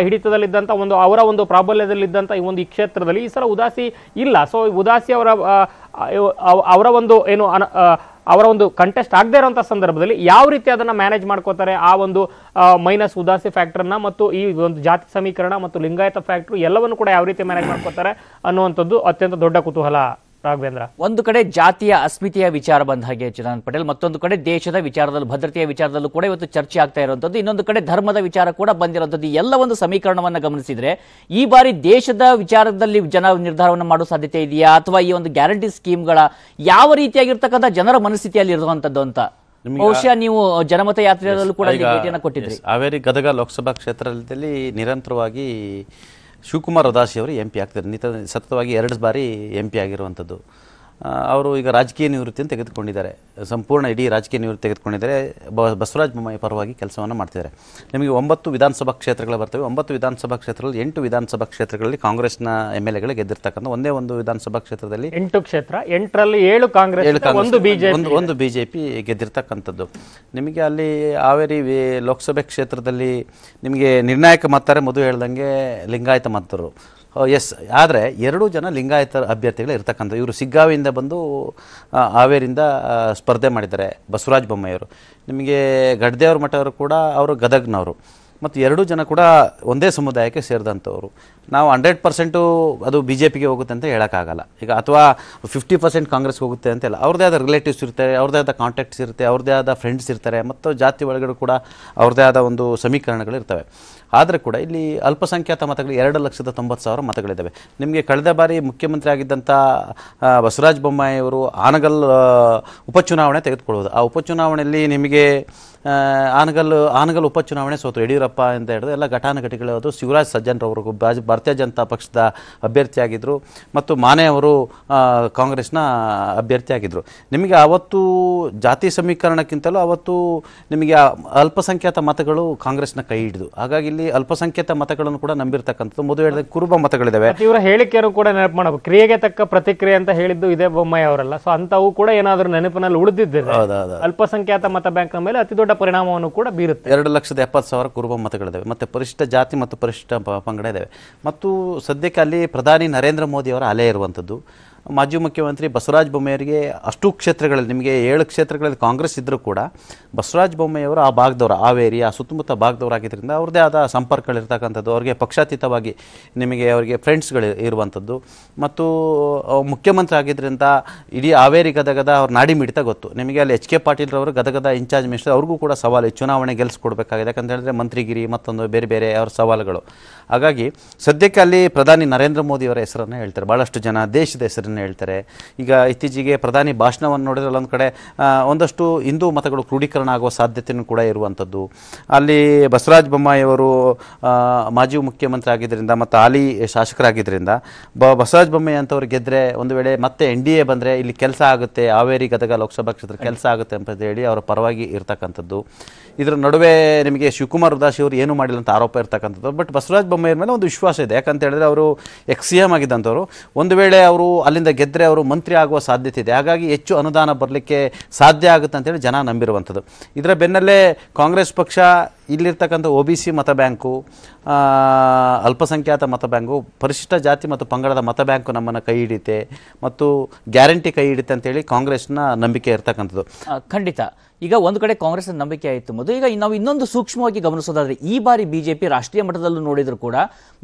ಹಿಡಿತದಲ್ಲಿದ್ದಂಥ ಒಂದು ಅವರ ಒಂದು ಪ್ರಾಬಲ್ಯದಲ್ಲಿದ್ದಂಥ ಈ ಒಂದು ಈ ಕ್ಷೇತ್ರದಲ್ಲಿ ಈ ಸಲ ಉದಾಸಿ ಇಲ್ಲ ಸೊ ಉದಾಸಿ ಅವರ ಅವರ ಒಂದು ಏನು ಅನ ಅವರ ಒಂದು ಕಂಟೆಸ್ಟ್ ಆಗದೇ ಇರುವಂತಹ ಸಂದರ್ಭದಲ್ಲಿ ಯಾವ ರೀತಿ ಅದನ್ನ ಮ್ಯಾನೇಜ್ ಮಾಡ್ಕೋತಾರೆ ಆ ಒಂದು ಮೈನಸ್ ಉದಾಸಿ ಫ್ಯಾಕ್ಟ್ರನ್ನ ಮತ್ತು ಈ ಒಂದು ಜಾತಿ ಸಮೀಕರಣ ಮತ್ತು ಲಿಂಗಾಯತ ಫ್ಯಾಕ್ಟರ್ ಎಲ್ಲವನ್ನು ಕೂಡ ಯಾವ ರೀತಿ ಮ್ಯಾನೇಜ್ ಮಾಡ್ಕೋತಾರೆ ಅನ್ನುವಂಥದ್ದು ಅತ್ಯಂತ ದೊಡ್ಡ ಕುತೂಹಲ ರಾಘವೇಂದ್ರ ಒಂದು ಕಡೆ ಜಾತಿಯ ಅಸ್ಮಿತೆಯ ವಿಚಾರ ಬಂದ ಹಾಗೆ ಚೇತನ್ ಪಟೇಲ್ ಮತ್ತೊಂದು ಕಡೆ ದೇಶದ ವಿಚಾರದಲ್ಲೂ ಭದ್ರತೆಯ ವಿಚಾರದಲ್ಲೂ ಕೂಡ ಇವತ್ತು ಚರ್ಚೆ ಆಗ್ತಾ ಇರುವಂತದ್ದು ಇನ್ನೊಂದು ಕಡೆ ಧರ್ಮದ ವಿಚಾರ ಕೂಡ ಬಂದಿರುವಂತದ್ದು ಎಲ್ಲ ಒಂದು ಸಮೀಕರಣವನ್ನು ಗಮನಿಸಿದ್ರೆ ಈ ಬಾರಿ ದೇಶದ ವಿಚಾರದಲ್ಲಿ ಜನ ನಿರ್ಧಾರವನ್ನು ಮಾಡೋ ಸಾಧ್ಯತೆ ಇದೆಯಾ ಅಥವಾ ಈ ಒಂದು ಗ್ಯಾರಂಟಿ ಸ್ಕೀಮ್ಗಳ ಯಾವ ರೀತಿಯಾಗಿರ್ತಕ್ಕಂಥ ಜನರ ಮನಸ್ಥಿತಿಯಲ್ಲಿ ಇರುವಂತದ್ದು ಅಂತ ಬಹುಶಃ ನೀವು ಜನಮತ ಯಾತ್ರೆಯಲ್ಲೂ ಕೂಡ ಕೊಟ್ಟಿದ್ರಿ ಹಾವೇರಿ ಗದಗ ಲೋಕಸಭಾ ಕ್ಷೇತ್ರದಲ್ಲಿ ನಿರಂತರವಾಗಿ ಶಿವಕುಮಾರ್ ಉದಾಸಿ ಅವರು ಎಂ ಪಿ ಆಗ್ತಾರೆ ನಿತ್ಯ ಸತತವಾಗಿ ಎರಡು ಬಾರಿ ಎಂ ಪಿ ಆಗಿರುವಂಥದ್ದು ಅವರು ಈಗ ರಾಜಕೀಯ ನಿವೃತ್ತಿಯನ್ನು ತೆಗೆದುಕೊಂಡಿದ್ದಾರೆ ಸಂಪೂರ್ಣ ಇಡೀ ರಾಜಕೀಯ ನಿವೃತ್ತಿ ತೆಗೆದುಕೊಂಡಿದ್ದಾರೆ ಬಸವರಾಜ ಬೊಮ್ಮಾಯಿ ಪರವಾಗಿ ಕೆಲಸವನ್ನು ಮಾಡ್ತಿದ್ದಾರೆ ನಿಮಗೆ ಒಂಬತ್ತು ವಿಧಾನಸಭಾ ಕ್ಷೇತ್ರಗಳು ಬರ್ತವೆ ಒಂಬತ್ತು ವಿಧಾನಸಭಾ ಕ್ಷೇತ್ರದಲ್ಲಿ ಎಂಟು ವಿಧಾನಸಭಾ ಕ್ಷೇತ್ರಗಳಲ್ಲಿ ಕಾಂಗ್ರೆಸ್ನ ಎಮ್ ಎಲ್ ಎಗಳಿಗೆ ಗೆದ್ದಿರ್ತಕ್ಕಂಥ ಒಂದೇ ಒಂದು ವಿಧಾನಸಭಾ ಕ್ಷೇತ್ರದಲ್ಲಿ ಎಂಟು ಕ್ಷೇತ್ರ ಎಂಟರಲ್ಲಿ ಏಳು ಕಾಂಗ್ರೆಸ್ ಒಂದು ಒಂದು ಒಂದು ಬಿಜೆಪಿ ಗೆದ್ದಿರ್ತಕ್ಕಂಥದ್ದು ನಿಮಗೆ ಅಲ್ಲಿ ಹಾವೇರಿ ಲೋಕಸಭೆ ಕ್ಷೇತ್ರದಲ್ಲಿ ನಿಮಗೆ ನಿರ್ಣಾಯಕ ಮತ್ತಾರೆ ಮದುವೆ ಹೇಳ್ದಂಗೆ ಲಿಂಗಾಯತ ಮತ್ತರು ಎಸ್ oh, ಆದರೆ ಎರಡೂ ಜನ ಲಿಂಗಾಯತ ಅಭ್ಯರ್ಥಿಗಳು ಇರ್ತಕ್ಕಂಥ ಇವರು ಸಿಗ್ಗಾವಿಯಿಂದ ಬಂದು ಹಾವೇರಿಂದ ಸ್ಪರ್ಧೆ ಮಾಡಿದ್ದಾರೆ ಬಸವರಾಜ ಬೊಮ್ಮಾಯಿಯವರು ನಿಮಗೆ ಗಡ್ಡೆಯವ್ರ ಮಠವರು ಕೂಡ ಅವರು ಗದಗ್ನವರು ಮತ್ತು ಎರಡೂ ಜನ ಕೂಡ ಒಂದೇ ಸಮುದಾಯಕ್ಕೆ ಸೇರಿದಂಥವ್ರು ನಾವು ಹಂಡ್ರೆಡ್ ಪರ್ಸೆಂಟು ಅದು ಬಿ ಜೆ ಪಿಗೆ ಹೋಗುತ್ತೆ ಅಂತ ಹೇಳೋಕ್ಕಾಗಲ್ಲ ಈಗ ಅಥವಾ ಫಿಫ್ಟಿ ಪರ್ಸೆಂಟ್ ಕಾಂಗ್ರೆಸ್ಗೆ ಹೋಗುತ್ತೆ ಇಲ್ಲ ಅವ್ರದೇ ಆದ ರಿಲೇಟಿವ್ಸ್ ಇರ್ತಾರೆ ಅವ್ರದೇ ಆದ ಕಾಂಟ್ಯಾಕ್ಟ್ಸ್ ಇರುತ್ತೆ ಅವ್ರದೇ ಆದ ಫ್ರೆಂಡ್ಸ್ ಇರ್ತಾರೆ ಮತ್ತು ಜಾತಿ ಒಳಗಡೆ ಕೂಡ ಅವ್ರದ್ದೇ ಆದ ಒಂದು ಸಮೀಕರಣಗಳು ಇರ್ತವೆ ಆದರೂ ಕೂಡ ಇಲ್ಲಿ ಅಲ್ಪಸಂಖ್ಯಾತ ಮತಗಳು ಎರಡು ಲಕ್ಷದ ತೊಂಬತ್ತು ಸಾವಿರ ಮತಗಳಿದ್ದಾವೆ ನಿಮಗೆ ಕಳೆದ ಬಾರಿ ಮುಖ್ಯಮಂತ್ರಿ ಆಗಿದ್ದಂಥ ಬಸವರಾಜ ಬೊಮ್ಮಾಯಿಯವರು ಆನಗಲ್ ಉಪಚುನಾವಣೆ ತೆಗೆದುಕೊಳ್ಳುವುದು ಆ ಉಪಚುನಾವಣೆಯಲ್ಲಿ ನಿಮಗೆ ಆನಗಲ್ ಆನಗಲ್ ಉಪಚುನಾವಣೆ ಸೋತು ಯಡಿಯೂರಪ್ಪ ಅಂತ ಹೇಳಿದ್ರೆ ಎಲ್ಲ ಘಟಾನುಘಟಿಗಳು ಅದು ಶಿವರಾಜ್ ಸಜ್ಜನ್ರವರು ಭಾರತೀಯ ಜನತಾ ಪಕ್ಷದ ಅಭ್ಯರ್ಥಿಯಾಗಿದ್ದರು ಮತ್ತು ಮಾನೆ ಅವರು ಕಾಂಗ್ರೆಸ್ನ ಅಭ್ಯರ್ಥಿಯಾಗಿದ್ದರು ನಿಮಗೆ ಅವತ್ತು ಜಾತಿ ಸಮೀಕರಣಕ್ಕಿಂತಲೂ ಅವತ್ತು ನಿಮಗೆ ಅಲ್ಪಸಂಖ್ಯಾತ ಮತಗಳು ಕಾಂಗ್ರೆಸ್ನ ಕೈ ಹಿಡಿದು ಹಾಗಾಗಿ ಇಲ್ಲಿ ಅಲ್ಪಸಂಖ್ಯಾತ ಮತಗಳನ್ನು ಕೂಡ ನಂಬಿರ್ತಕ್ಕಂಥದ್ದು ಮೊದಲು ಹೇಳಿದ ಕುರುಬ ಮತಗಳಿದ್ದಾವೆ ಇವರ ಹೇಳಿಕೆಯನ್ನು ಕೂಡ ನೆನಪು ಮಾಡಬೇಕು ಕ್ರಿಯೆಗೆ ತಕ್ಕ ಪ್ರತಿಕ್ರಿಯೆ ಅಂತ ಹೇಳಿದ್ದು ಇದೇ ಬೊಮ್ಮಾಯಿ ಅವರಲ್ಲ ಸೊ ಅಂತವು ಕೂಡ ಏನಾದರೂ ನೆನಪಿನಲ್ಲಿ ಉಳಿದಿದ್ದಿದೆ ಅಲ್ಪಸಂಖ್ಯಾತ ಮತ ಬ್ಯಾಂಕ್ನ ಮೇಲೆ ಅತಿ ದೊಡ್ಡ ಪರಿಣಾಮವನ್ನು ಕೂಡ ಬೀರುತ್ತೆ ಎರಡು ಲಕ್ಷದ ಎಪ್ಪತ್ತು ಸಾವಿರ ಕುರುಬ ಮತಗಳಿದ್ದಾವೆ ಮತ್ತೆ ಪರಿಷ್ಠ ಜಾತಿ ಮತ್ತು ಪರಿಷ್ಠ ಪಂಗಡ ಇದಾವೆ ಮತ್ತು ಸದ್ಯಕ್ಕೆ ಅಲ್ಲಿ ಪ್ರಧಾನಿ ನರೇಂದ್ರ ಮೋದಿ ಅವರ ಅಲೆ ಇರುವಂಥದ್ದು ಮಾಜಿ ಮುಖ್ಯಮಂತ್ರಿ ಬಸವರಾಜ ಬೊಮ್ಮೆಯವರಿಗೆ ಅಷ್ಟು ಕ್ಷೇತ್ರಗಳಲ್ಲಿ ನಿಮಗೆ ಏಳು ಕ್ಷೇತ್ರಗಳಲ್ಲಿ ಕಾಂಗ್ರೆಸ್ ಇದ್ದರೂ ಕೂಡ ಬಸವರಾಜ ಬೊಮ್ಮೆಯವರು ಆ ಭಾಗದವರು ಹಾವೇರಿ ಆ ಸುತ್ತಮುತ್ತ ಭಾಗದವರಾಗಿದ್ದರಿಂದ ಅವ್ರದ್ದೇ ಆದ ಸಂಪರ್ಕಗಳಿರ್ತಕ್ಕಂಥದ್ದು ಅವ್ರಿಗೆ ಪಕ್ಷಾತೀತವಾಗಿ ನಿಮಗೆ ಅವರಿಗೆ ಫ್ರೆಂಡ್ಸ್ಗಳು ಇರುವಂಥದ್ದು ಮತ್ತು ಮುಖ್ಯಮಂತ್ರಿ ಆಗಿದ್ದರಿಂದ ಇಡೀ ಹಾವೇರಿ ಗದಗದ ಅವ್ರ ನಾಡಿ ಮಿಡಿತ ಗೊತ್ತು ನಿಮಗೆ ಅಲ್ಲಿ ಎಚ್ ಕೆ ಪಾಟೀಲ್ರವರು ಗದಗದ ಇನ್ಚಾರ್ಜ್ ಮಿನಿಸ್ಟರ್ ಅವ್ರಿಗೂ ಕೂಡ ಸವಾಲು ಚುನಾವಣೆ ಗೆಲ್ಲಿಸ್ಕೊಡ್ಬೇಕಾಗಿದೆ ಯಾಕಂತ ಹೇಳಿದ್ರೆ ಮಂತ್ರಿಗಿರಿ ಮತ್ತೊಂದು ಬೇರೆ ಬೇರೆ ಅವ್ರ ಸವಾಲುಗಳು ಹಾಗಾಗಿ ಸದ್ಯಕ್ಕೆ ಅಲ್ಲಿ ಪ್ರಧಾನಿ ನರೇಂದ್ರ ಮೋದಿಯವರ ಹೆಸರನ್ನು ಹೇಳ್ತಾರೆ ಭಾಳಷ್ಟು ಜನ ದೇಶದ ಹೆಸರನ್ನು ಹೇಳ್ತಾರೆ ಈಗ ಇತ್ತೀಚೆಗೆ ಪ್ರಧಾನಿ ಭಾಷಣವನ್ನು ನೋಡಿದ್ರೆ ಅಲ್ಲೊಂದು ಕಡೆ ಒಂದಷ್ಟು ಹಿಂದೂ ಮತಗಳು ಕ್ರೋಢೀಕರಣ ಆಗುವ ಸಾಧ್ಯತೆಯೂ ಕೂಡ ಇರುವಂಥದ್ದು ಅಲ್ಲಿ ಬಸವರಾಜ ಬೊಮ್ಮಾಯಿಯವರು ಮಾಜಿ ಮುಖ್ಯಮಂತ್ರಿ ಆಗಿದ್ದರಿಂದ ಮತ್ತು ಹಾಲಿ ಶಾಸಕರಾಗಿದ್ದರಿಂದ ಬ ಬಸವರಾಜ ಬೊಮ್ಮಾಯಿ ಅಂತವ್ರು ಗೆದ್ದರೆ ಒಂದು ವೇಳೆ ಮತ್ತೆ ಎನ್ ಡಿ ಎ ಬಂದರೆ ಇಲ್ಲಿ ಕೆಲಸ ಆಗುತ್ತೆ ಹಾವೇರಿ ಗದಗ ಲೋಕಸಭಾ ಕ್ಷೇತ್ರ ಕೆಲಸ ಆಗುತ್ತೆ ಅಂತ ಹೇಳಿ ಅವರ ಪರವಾಗಿ ಇರ್ತಕ್ಕಂಥದ್ದು ಇದರ ನಡುವೆ ನಿಮಗೆ ಶಿವಕುಮಾರ್ ಉದಾಸಿ ಅವರು ಏನು ಮಾಡಿಲ್ಲ ಅಂತ ಆರೋಪ ಇರ್ತಕ್ಕಂಥದ್ದು ಬಟ್ ಬಸವರಾಜ ಬೊಮ್ಮಾಯಿಯವ್ರ ಮೇಲೆ ಒಂದು ವಿಶ್ವಾಸ ಇದೆ ಯಾಕಂತ ಹೇಳಿದ್ರೆ ಅವರು ಎಕ್ಸ್ ಸಿ ಎಮ್ ಆಗಿದ್ದಂಥವ್ರು ಒಂದು ವೇಳೆ ಅವರು ಅಲ್ಲಿಂದ ಗೆದ್ದರೆ ಅವರು ಮಂತ್ರಿ ಆಗುವ ಸಾಧ್ಯತೆ ಇದೆ ಹಾಗಾಗಿ ಹೆಚ್ಚು ಅನುದಾನ ಬರಲಿಕ್ಕೆ ಸಾಧ್ಯ ಆಗುತ್ತೆ ಅಂತೇಳಿ ಜನ ನಂಬಿರುವಂಥದ್ದು ಇದರ ಬೆನ್ನಲ್ಲೇ ಕಾಂಗ್ರೆಸ್ ಪಕ್ಷ ಇಲ್ಲಿರ್ತಕ್ಕಂಥ ಒ ಬಿ ಸಿ ಮತ ಬ್ಯಾಂಕು ಅಲ್ಪಸಂಖ್ಯಾತ ಮತ ಬ್ಯಾಂಕು ಪರಿಶಿಷ್ಟ ಜಾತಿ ಮತ್ತು ಪಂಗಡದ ಮತ ಬ್ಯಾಂಕು ನಮ್ಮನ್ನು ಕೈ ಹಿಡಿತೆ ಮತ್ತು ಗ್ಯಾರಂಟಿ ಕೈ ಹಿಡಿತೆ ಅಂತೇಳಿ ಕಾಂಗ್ರೆಸ್ನ ನಂಬಿಕೆ ಇರ್ತಕ್ಕಂಥದ್ದು ಖಂಡಿತ ಈಗ ಒಂದು ಕಡೆ ಕಾಂಗ್ರೆಸ್ ನಂಬಿಕೆ ಆಯಿತು ಮೊದಲು ಈಗ ನಾವು ಇನ್ನೊಂದು ಸೂಕ್ಷ್ಮವಾಗಿ ಗಮನಿಸೋದಾದ್ರೆ ಈ ಬಾರಿ ಬಿಜೆಪಿ ರಾಷ್ಟ್ರೀಯ ಮಟ್ಟದಲ್ಲೂ ನೋಡಿದ್ರು ಕೂಡ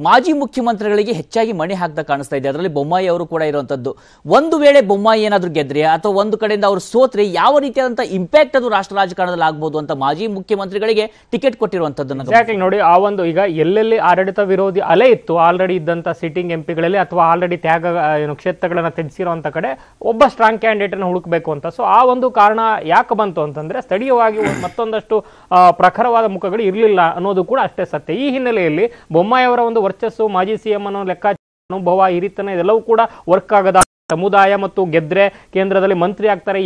ಮಾಜಿ ಮುಖ್ಯಮಂತ್ರಿಗಳಿಗೆ ಹೆಚ್ಚಾಗಿ ಮಣಿ ಹಾಕ್ತಾ ಕಾಣಿಸ್ತಾ ಇದೆ ಅದರಲ್ಲಿ ಬೊಮ್ಮಾಯಿ ಅವರು ಕೂಡ ಇರುವಂತದ್ದು ಒಂದು ವೇಳೆ ಬೊಮ್ಮಾಯಿ ಏನಾದರೂ ಗೆದ್ರೆ ಅಥವಾ ಒಂದು ಕಡೆಯಿಂದ ಅವರು ಸೋತ್ರೆ ಯಾವ ರೀತಿಯಾದಂತಹ ಇಂಪ್ಯಾಕ್ಟ್ ಅದು ರಾಷ್ಟ್ರ ರಾಜಕಾರಣದಲ್ಲಿ ಆಗ್ಬೋದು ಅಂತ ಮಾಜಿ ಮುಖ್ಯಮಂತ್ರಿಗಳಿಗೆ ಟಿಕೆಟ್ ಕೊಟ್ಟಿರುವಂತದ್ದು ನೋಡಿ ಆ ಒಂದು ಈಗ ಎಲ್ಲೆಲ್ಲಿ ಆಡಳಿತ ವಿರೋಧಿ ಅಲೆ ಇತ್ತು ಆಲ್ರೆಡಿ ಇದ್ದಂತ ಸಿಟ್ಟಿಂಗ್ ಎಂಪಿಗಳಲ್ಲಿ ಅಥವಾ ಆಲ್ರೆಡಿ ತ್ಯಾಗ ಏನು ಕ್ಷೇತ್ರಗಳನ್ನ ತ್ಯಜಿಸಿರುವಂತ ಕಡೆ ಒಬ್ಬ ಸ್ಟ್ರಾಂಗ್ ಕ್ಯಾಂಡಿಡೇಟ್ ಅನ್ನು ಹುಡುಕಬೇಕು ಅಂತ ಸೊ ಆ ಒಂದು ಕಾರಣ ಯಾಕೆ ಬಂತು ಅಂತ ಅಂದ್ರೆ ಸ್ಥಳೀಯವಾಗಿ ಮತ್ತೊಂದಷ್ಟು ಪ್ರಖರವಾದ ಮುಖಗಳು ಇರಲಿಲ್ಲ ಅನ್ನೋದು ಕೂಡ ಅಷ್ಟೇ ಸತ್ಯ ಈ ಹಿನ್ನೆಲೆಯಲ್ಲಿ ಬೊಮ್ಮಾಯಿಯವರ ಒಂದು ವರ್ಚಸ್ಸು ಮಾಜಿ ಸಿಎಂ ಅನ್ನೋ ಲೆಕ್ಕಾಚಾರ ಅನುಭವ ಇರಿತನ ಇದೆಲ್ಲವೂ ಕೂಡ ವರ್ಕ್ ಆಗದ ಸಮುದಾಯ ಮತ್ತು ಗೆದ್ರೆ ಕೇಂದ್ರದಲ್ಲಿ ಮಂತ್ರಿ ಆಗ್ತಾರೆ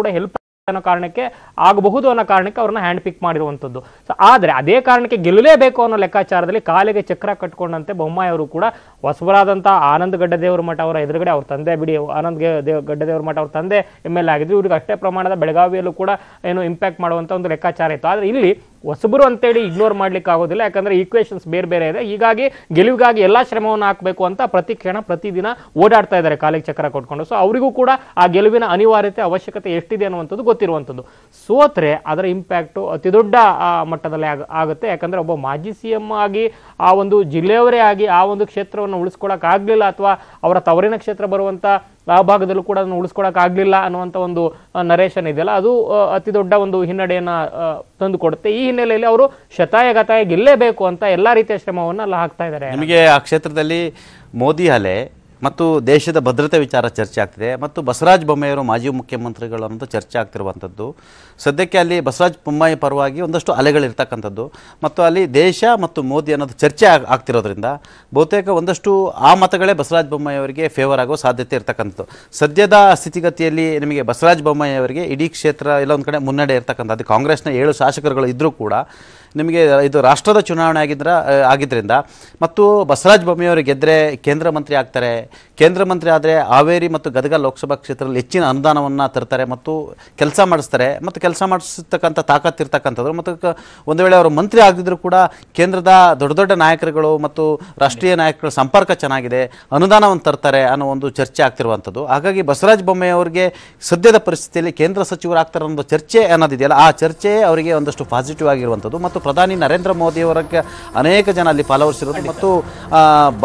ಕೂಡ ಹೆಲ್ಪ್ ಅನ್ನೋ ಕಾರಣಕ್ಕೆ ಆಗಬಹುದು ಅನ್ನೋ ಕಾರಣಕ್ಕೆ ಅವ್ರನ್ನ ಹ್ಯಾಂಡ್ ಪಿಕ್ ಮಾಡಿರುವಂಥದ್ದು ಸೊ ಆದರೆ ಅದೇ ಕಾರಣಕ್ಕೆ ಗೆಲ್ಲಲೇಬೇಕು ಅನ್ನೋ ಲೆಕ್ಕಾಚಾರದಲ್ಲಿ ಕಾಲಿಗೆ ಚಕ್ರ ಕಟ್ಕೊಂಡಂತೆ ಬೊಮ್ಮಾಯಿಯವರು ಕೂಡ ಹೊಸಬರಾದಂಥ ಆನಂದ್ ಗಡ್ಡದೇವರ ಮಠ ಅವರ ಎದುರುಗಡೆ ಅವ್ರ ತಂದೆ ಬಿಡಿ ಆನಂದ್ ದೇವ್ ಗಡ್ಡದೇವರ ಮಠ ಅವ್ರ ತಂದೆ ಎಮ್ ಎಲ್ ಎ ಆಗಿದ್ರು ಇವ್ರಿಗೆ ಅಷ್ಟೇ ಪ್ರಮಾಣದ ಬೆಳಗಾವಿಯಲ್ಲೂ ಕೂಡ ಏನು ಇಂಪ್ಯಾಕ್ಟ್ ಮಾಡುವಂಥ ಒಂದು ಲೆಕ್ಕಾಚಾರ ಇತ್ತು ಆದರೆ ಇಲ್ಲಿ ಹೊಸಬರು ಅಂತೇಳಿ ಇಗ್ನೋರ್ ಮಾಡ್ಲಿಕ್ಕೆ ಆಗೋದಿಲ್ಲ ಯಾಕಂದರೆ ಈಕ್ವೇಷನ್ಸ್ ಬೇರೆ ಬೇರೆ ಇದೆ ಹೀಗಾಗಿ ಗೆಲುವಿಗಾಗಿ ಎಲ್ಲ ಶ್ರಮವನ್ನು ಹಾಕಬೇಕು ಅಂತ ಪ್ರತಿ ಕ್ಷಣ ಪ್ರತಿದಿನ ಓಡಾಡ್ತಾ ಇದ್ದಾರೆ ಕಾಲಿಗೆ ಚಕ್ರ ಕೊಟ್ಕೊಂಡು ಸೊ ಅವರಿಗೂ ಕೂಡ ಆ ಗೆಲುವಿನ ಅನಿವಾರ್ಯತೆ ಅವಶ್ಯಕತೆ ಎಷ್ಟಿದೆ ಅನ್ನುವಂಥದ್ದು ಗೊತ್ತಿರುವಂಥದ್ದು ಸೋತ್ರೆ ಅದರ ಇಂಪ್ಯಾಕ್ಟು ಅತಿದೊಡ್ಡ ದೊಡ್ಡ ಮಟ್ಟದಲ್ಲಿ ಆಗ ಆಗುತ್ತೆ ಯಾಕಂದರೆ ಒಬ್ಬ ಮಾಜಿ ಸಿ ಎಮ್ ಆಗಿ ಆ ಒಂದು ಜಿಲ್ಲೆಯವರೇ ಆಗಿ ಆ ಒಂದು ಕ್ಷೇತ್ರವನ್ನು ಆಗಲಿಲ್ಲ ಅಥವಾ ಅವರ ತವರಿನ ಕ್ಷೇತ್ರ ಬರುವಂಥ ಆ ಭಾಗದಲ್ಲೂ ಕೂಡ ಅದನ್ನು ಉಳಿಸ್ಕೊಳಕ್ ಆಗಲಿಲ್ಲ ಅನ್ನುವಂಥ ಒಂದು ನರೇಶನ್ ಇದೆಯಲ್ಲ ಅದು ಅತಿ ದೊಡ್ಡ ಒಂದು ಹಿನ್ನಡೆಯನ್ನು ತಂದು ಕೊಡುತ್ತೆ ಈ ಹಿನ್ನೆಲೆಯಲ್ಲಿ ಅವರು ಶತಾಯ ಗತಾಯ ಗೆಲ್ಲೇಬೇಕು ಅಂತ ಎಲ್ಲ ರೀತಿಯ ಶ್ರಮವನ್ನು ಅಲ್ಲಿ ಹಾಕ್ತಾ ಇದ್ದಾರೆ ನಿಮಗೆ ಆ ಕ್ಷೇತ್ರದಲ್ಲಿ ಮೋದಿ ಅಲೆ ಮತ್ತು ದೇಶದ ಭದ್ರತೆ ವಿಚಾರ ಚರ್ಚೆ ಆಗ್ತಿದೆ ಮತ್ತು ಬಸವರಾಜ ಬೊಮ್ಮೆಯವರು ಮಾಜಿ ಮುಖ್ಯಮಂತ್ರಿಗಳು ಅನ್ನೋದು ಚರ್ಚೆ ಆಗ್ತಿರುವಂಥದ್ದು ಸದ್ಯಕ್ಕೆ ಅಲ್ಲಿ ಬಸವರಾಜ ಬೊಮ್ಮಾಯಿ ಪರವಾಗಿ ಒಂದಷ್ಟು ಅಲೆಗಳಿರ್ತಕ್ಕಂಥದ್ದು ಮತ್ತು ಅಲ್ಲಿ ದೇಶ ಮತ್ತು ಮೋದಿ ಅನ್ನೋದು ಚರ್ಚೆ ಆಗ್ತಿರೋದ್ರಿಂದ ಬಹುತೇಕ ಒಂದಷ್ಟು ಆ ಮತಗಳೇ ಬಸವರಾಜ ಬೊಮ್ಮಾಯಿ ಅವರಿಗೆ ಫೇವರ್ ಆಗೋ ಸಾಧ್ಯತೆ ಇರ್ತಕ್ಕಂಥದ್ದು ಸದ್ಯದ ಸ್ಥಿತಿಗತಿಯಲ್ಲಿ ನಿಮಗೆ ಬಸವರಾಜ ಬೊಮ್ಮಾಯಿ ಅವರಿಗೆ ಇಡೀ ಕ್ಷೇತ್ರ ಎಲ್ಲ ಒಂದು ಕಡೆ ಮುನ್ನಡೆ ಇರ್ತಕ್ಕಂಥದ್ದು ಕಾಂಗ್ರೆಸ್ನ ಏಳು ಶಾಸಕರುಗಳು ಇದ್ದರೂ ಕೂಡ ನಿಮಗೆ ಇದು ರಾಷ್ಟ್ರದ ಚುನಾವಣೆ ಆಗಿದ್ರ ಆಗಿದ್ದರಿಂದ ಮತ್ತು ಬಸವರಾಜ ಬೊಮ್ಮಾಯಿ ಅವರು ಗೆದ್ದರೆ ಕೇಂದ್ರ ಮಂತ್ರಿ ಆಗ್ತಾರೆ ಕೇಂದ್ರ ಮಂತ್ರಿ ಆದರೆ ಹಾವೇರಿ ಮತ್ತು ಗದಗ ಲೋಕಸಭಾ ಕ್ಷೇತ್ರದಲ್ಲಿ ಹೆಚ್ಚಿನ ಅನುದಾನವನ್ನು ತರ್ತಾರೆ ಮತ್ತು ಕೆಲಸ ಮಾಡಿಸ್ತಾರೆ ಮತ್ತು ಕೆಲಸ ಮಾಡಿಸ್ತಕ್ಕಂಥ ಇರ್ತಕ್ಕಂಥದ್ದು ಮತ್ತು ಒಂದು ವೇಳೆ ಅವರು ಮಂತ್ರಿ ಆಗಿದ್ದರೂ ಕೂಡ ಕೇಂದ್ರದ ದೊಡ್ಡ ದೊಡ್ಡ ನಾಯಕರುಗಳು ಮತ್ತು ರಾಷ್ಟ್ರೀಯ ನಾಯಕರು ಸಂಪರ್ಕ ಚೆನ್ನಾಗಿದೆ ಅನುದಾನವನ್ನು ತರ್ತಾರೆ ಅನ್ನೋ ಒಂದು ಚರ್ಚೆ ಆಗ್ತಿರುವಂಥದ್ದು ಹಾಗಾಗಿ ಬಸವರಾಜ ಬೊಮ್ಮಾಯಿ ಅವರಿಗೆ ಸದ್ಯದ ಪರಿಸ್ಥಿತಿಯಲ್ಲಿ ಕೇಂದ್ರ ಆಗ್ತಾರೆ ಅನ್ನೋ ಚರ್ಚೆ ಅನ್ನೋದಿದೆಯಲ್ಲ ಆ ಚರ್ಚೆ ಅವರಿಗೆ ಒಂದಷ್ಟು ಪಾಸಿಟಿವ್ ಆಗಿರುವಂಥದ್ದು ಮತ್ತು ಪ್ರಧಾನಿ ನರೇಂದ್ರ ಮೋದಿಯವರ ಅನೇಕ ಜನ ಅಲ್ಲಿ ಫಾಲೋವರ್ಸ್ ಇರೋದು ಮತ್ತು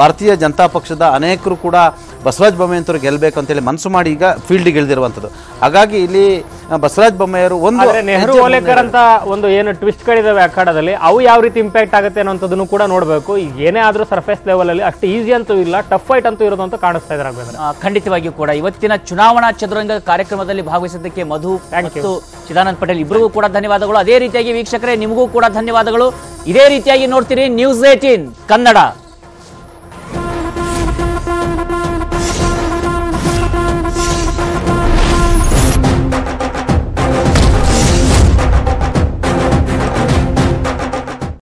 ಭಾರತೀಯ ಜನತಾ ಪಕ್ಷದ ಅನೇಕರು ಕೂಡ ಬಸವರಾಜ ಬೊಮ್ಮೆಯಂತರು ಗೆಲ್ಲಬೇಕು ಅಂತೇಳಿ ಮನಸ್ಸು ಮಾಡಿ ಈಗ ಫೀಲ್ಡ್ಗೆ ಇಳಿದಿರುವಂಥದ್ದು ಹಾಗಾಗಿ ಇಲ್ಲಿ ಬಸವರಾಜ ಬೊಮ್ಮೆಯವರು ಒಂದು ನೆಹರು ಓಲೇಕರ್ ಅಂತ ಒಂದು ಏನು ಟ್ವಿಸ್ಟ್ ಆ ಅಖಾಡದಲ್ಲಿ ಅವು ಯಾವ ರೀತಿ ಇಂಪ್ಯಾಕ್ಟ್ ಆಗುತ್ತೆ ಅನ್ನೋಂಥದ್ದನ್ನು ಕೂಡ ನೋಡಬೇಕು ಏನೇ ಆದರೂ ಸರ್ಫೇಸ್ ಲೆವೆಲಲ್ಲಿ ಅಷ್ಟು ಈಸಿ ಅಂತೂ ಇಲ್ಲ ಟಫ್ ಫೈಟ್ ಅಂತೂ ಇರೋದು ಅಂತ ಕಾಣಿಸ್ತಾ ಇದ್ದಾರೆ ಖಂಡಿತವಾಗಿಯೂ ಕೂಡ ಇವತ್ತಿನ ಚುನಾವಣಾ ಚದುರಂಗ ಕಾರ್ಯಕ್ರಮದಲ್ಲಿ ಭಾಗವಹಿಸಿದ್ದಕ್ಕೆ ಮಧು ಮತ್ತು ಚಿದಾನಂದ್ ಪಟೇಲ್ ಇಬ್ಬರಿಗೂ ಕೂಡ ಧನ್ಯವಾದಗಳು ಅದೇ ರೀತಿಯಾಗಿ ವೀಕ್ಷಕರೇ ನಿಮಗೂ ಕೂಡ ಧನ್ಯವಾದಗಳು ಇದೇ ರೀತಿಯಾಗಿ ನೋಡ್ತೀರಿ ನ್ಯೂಸ್ ಏಟೀನ್ ಕನ್ನಡ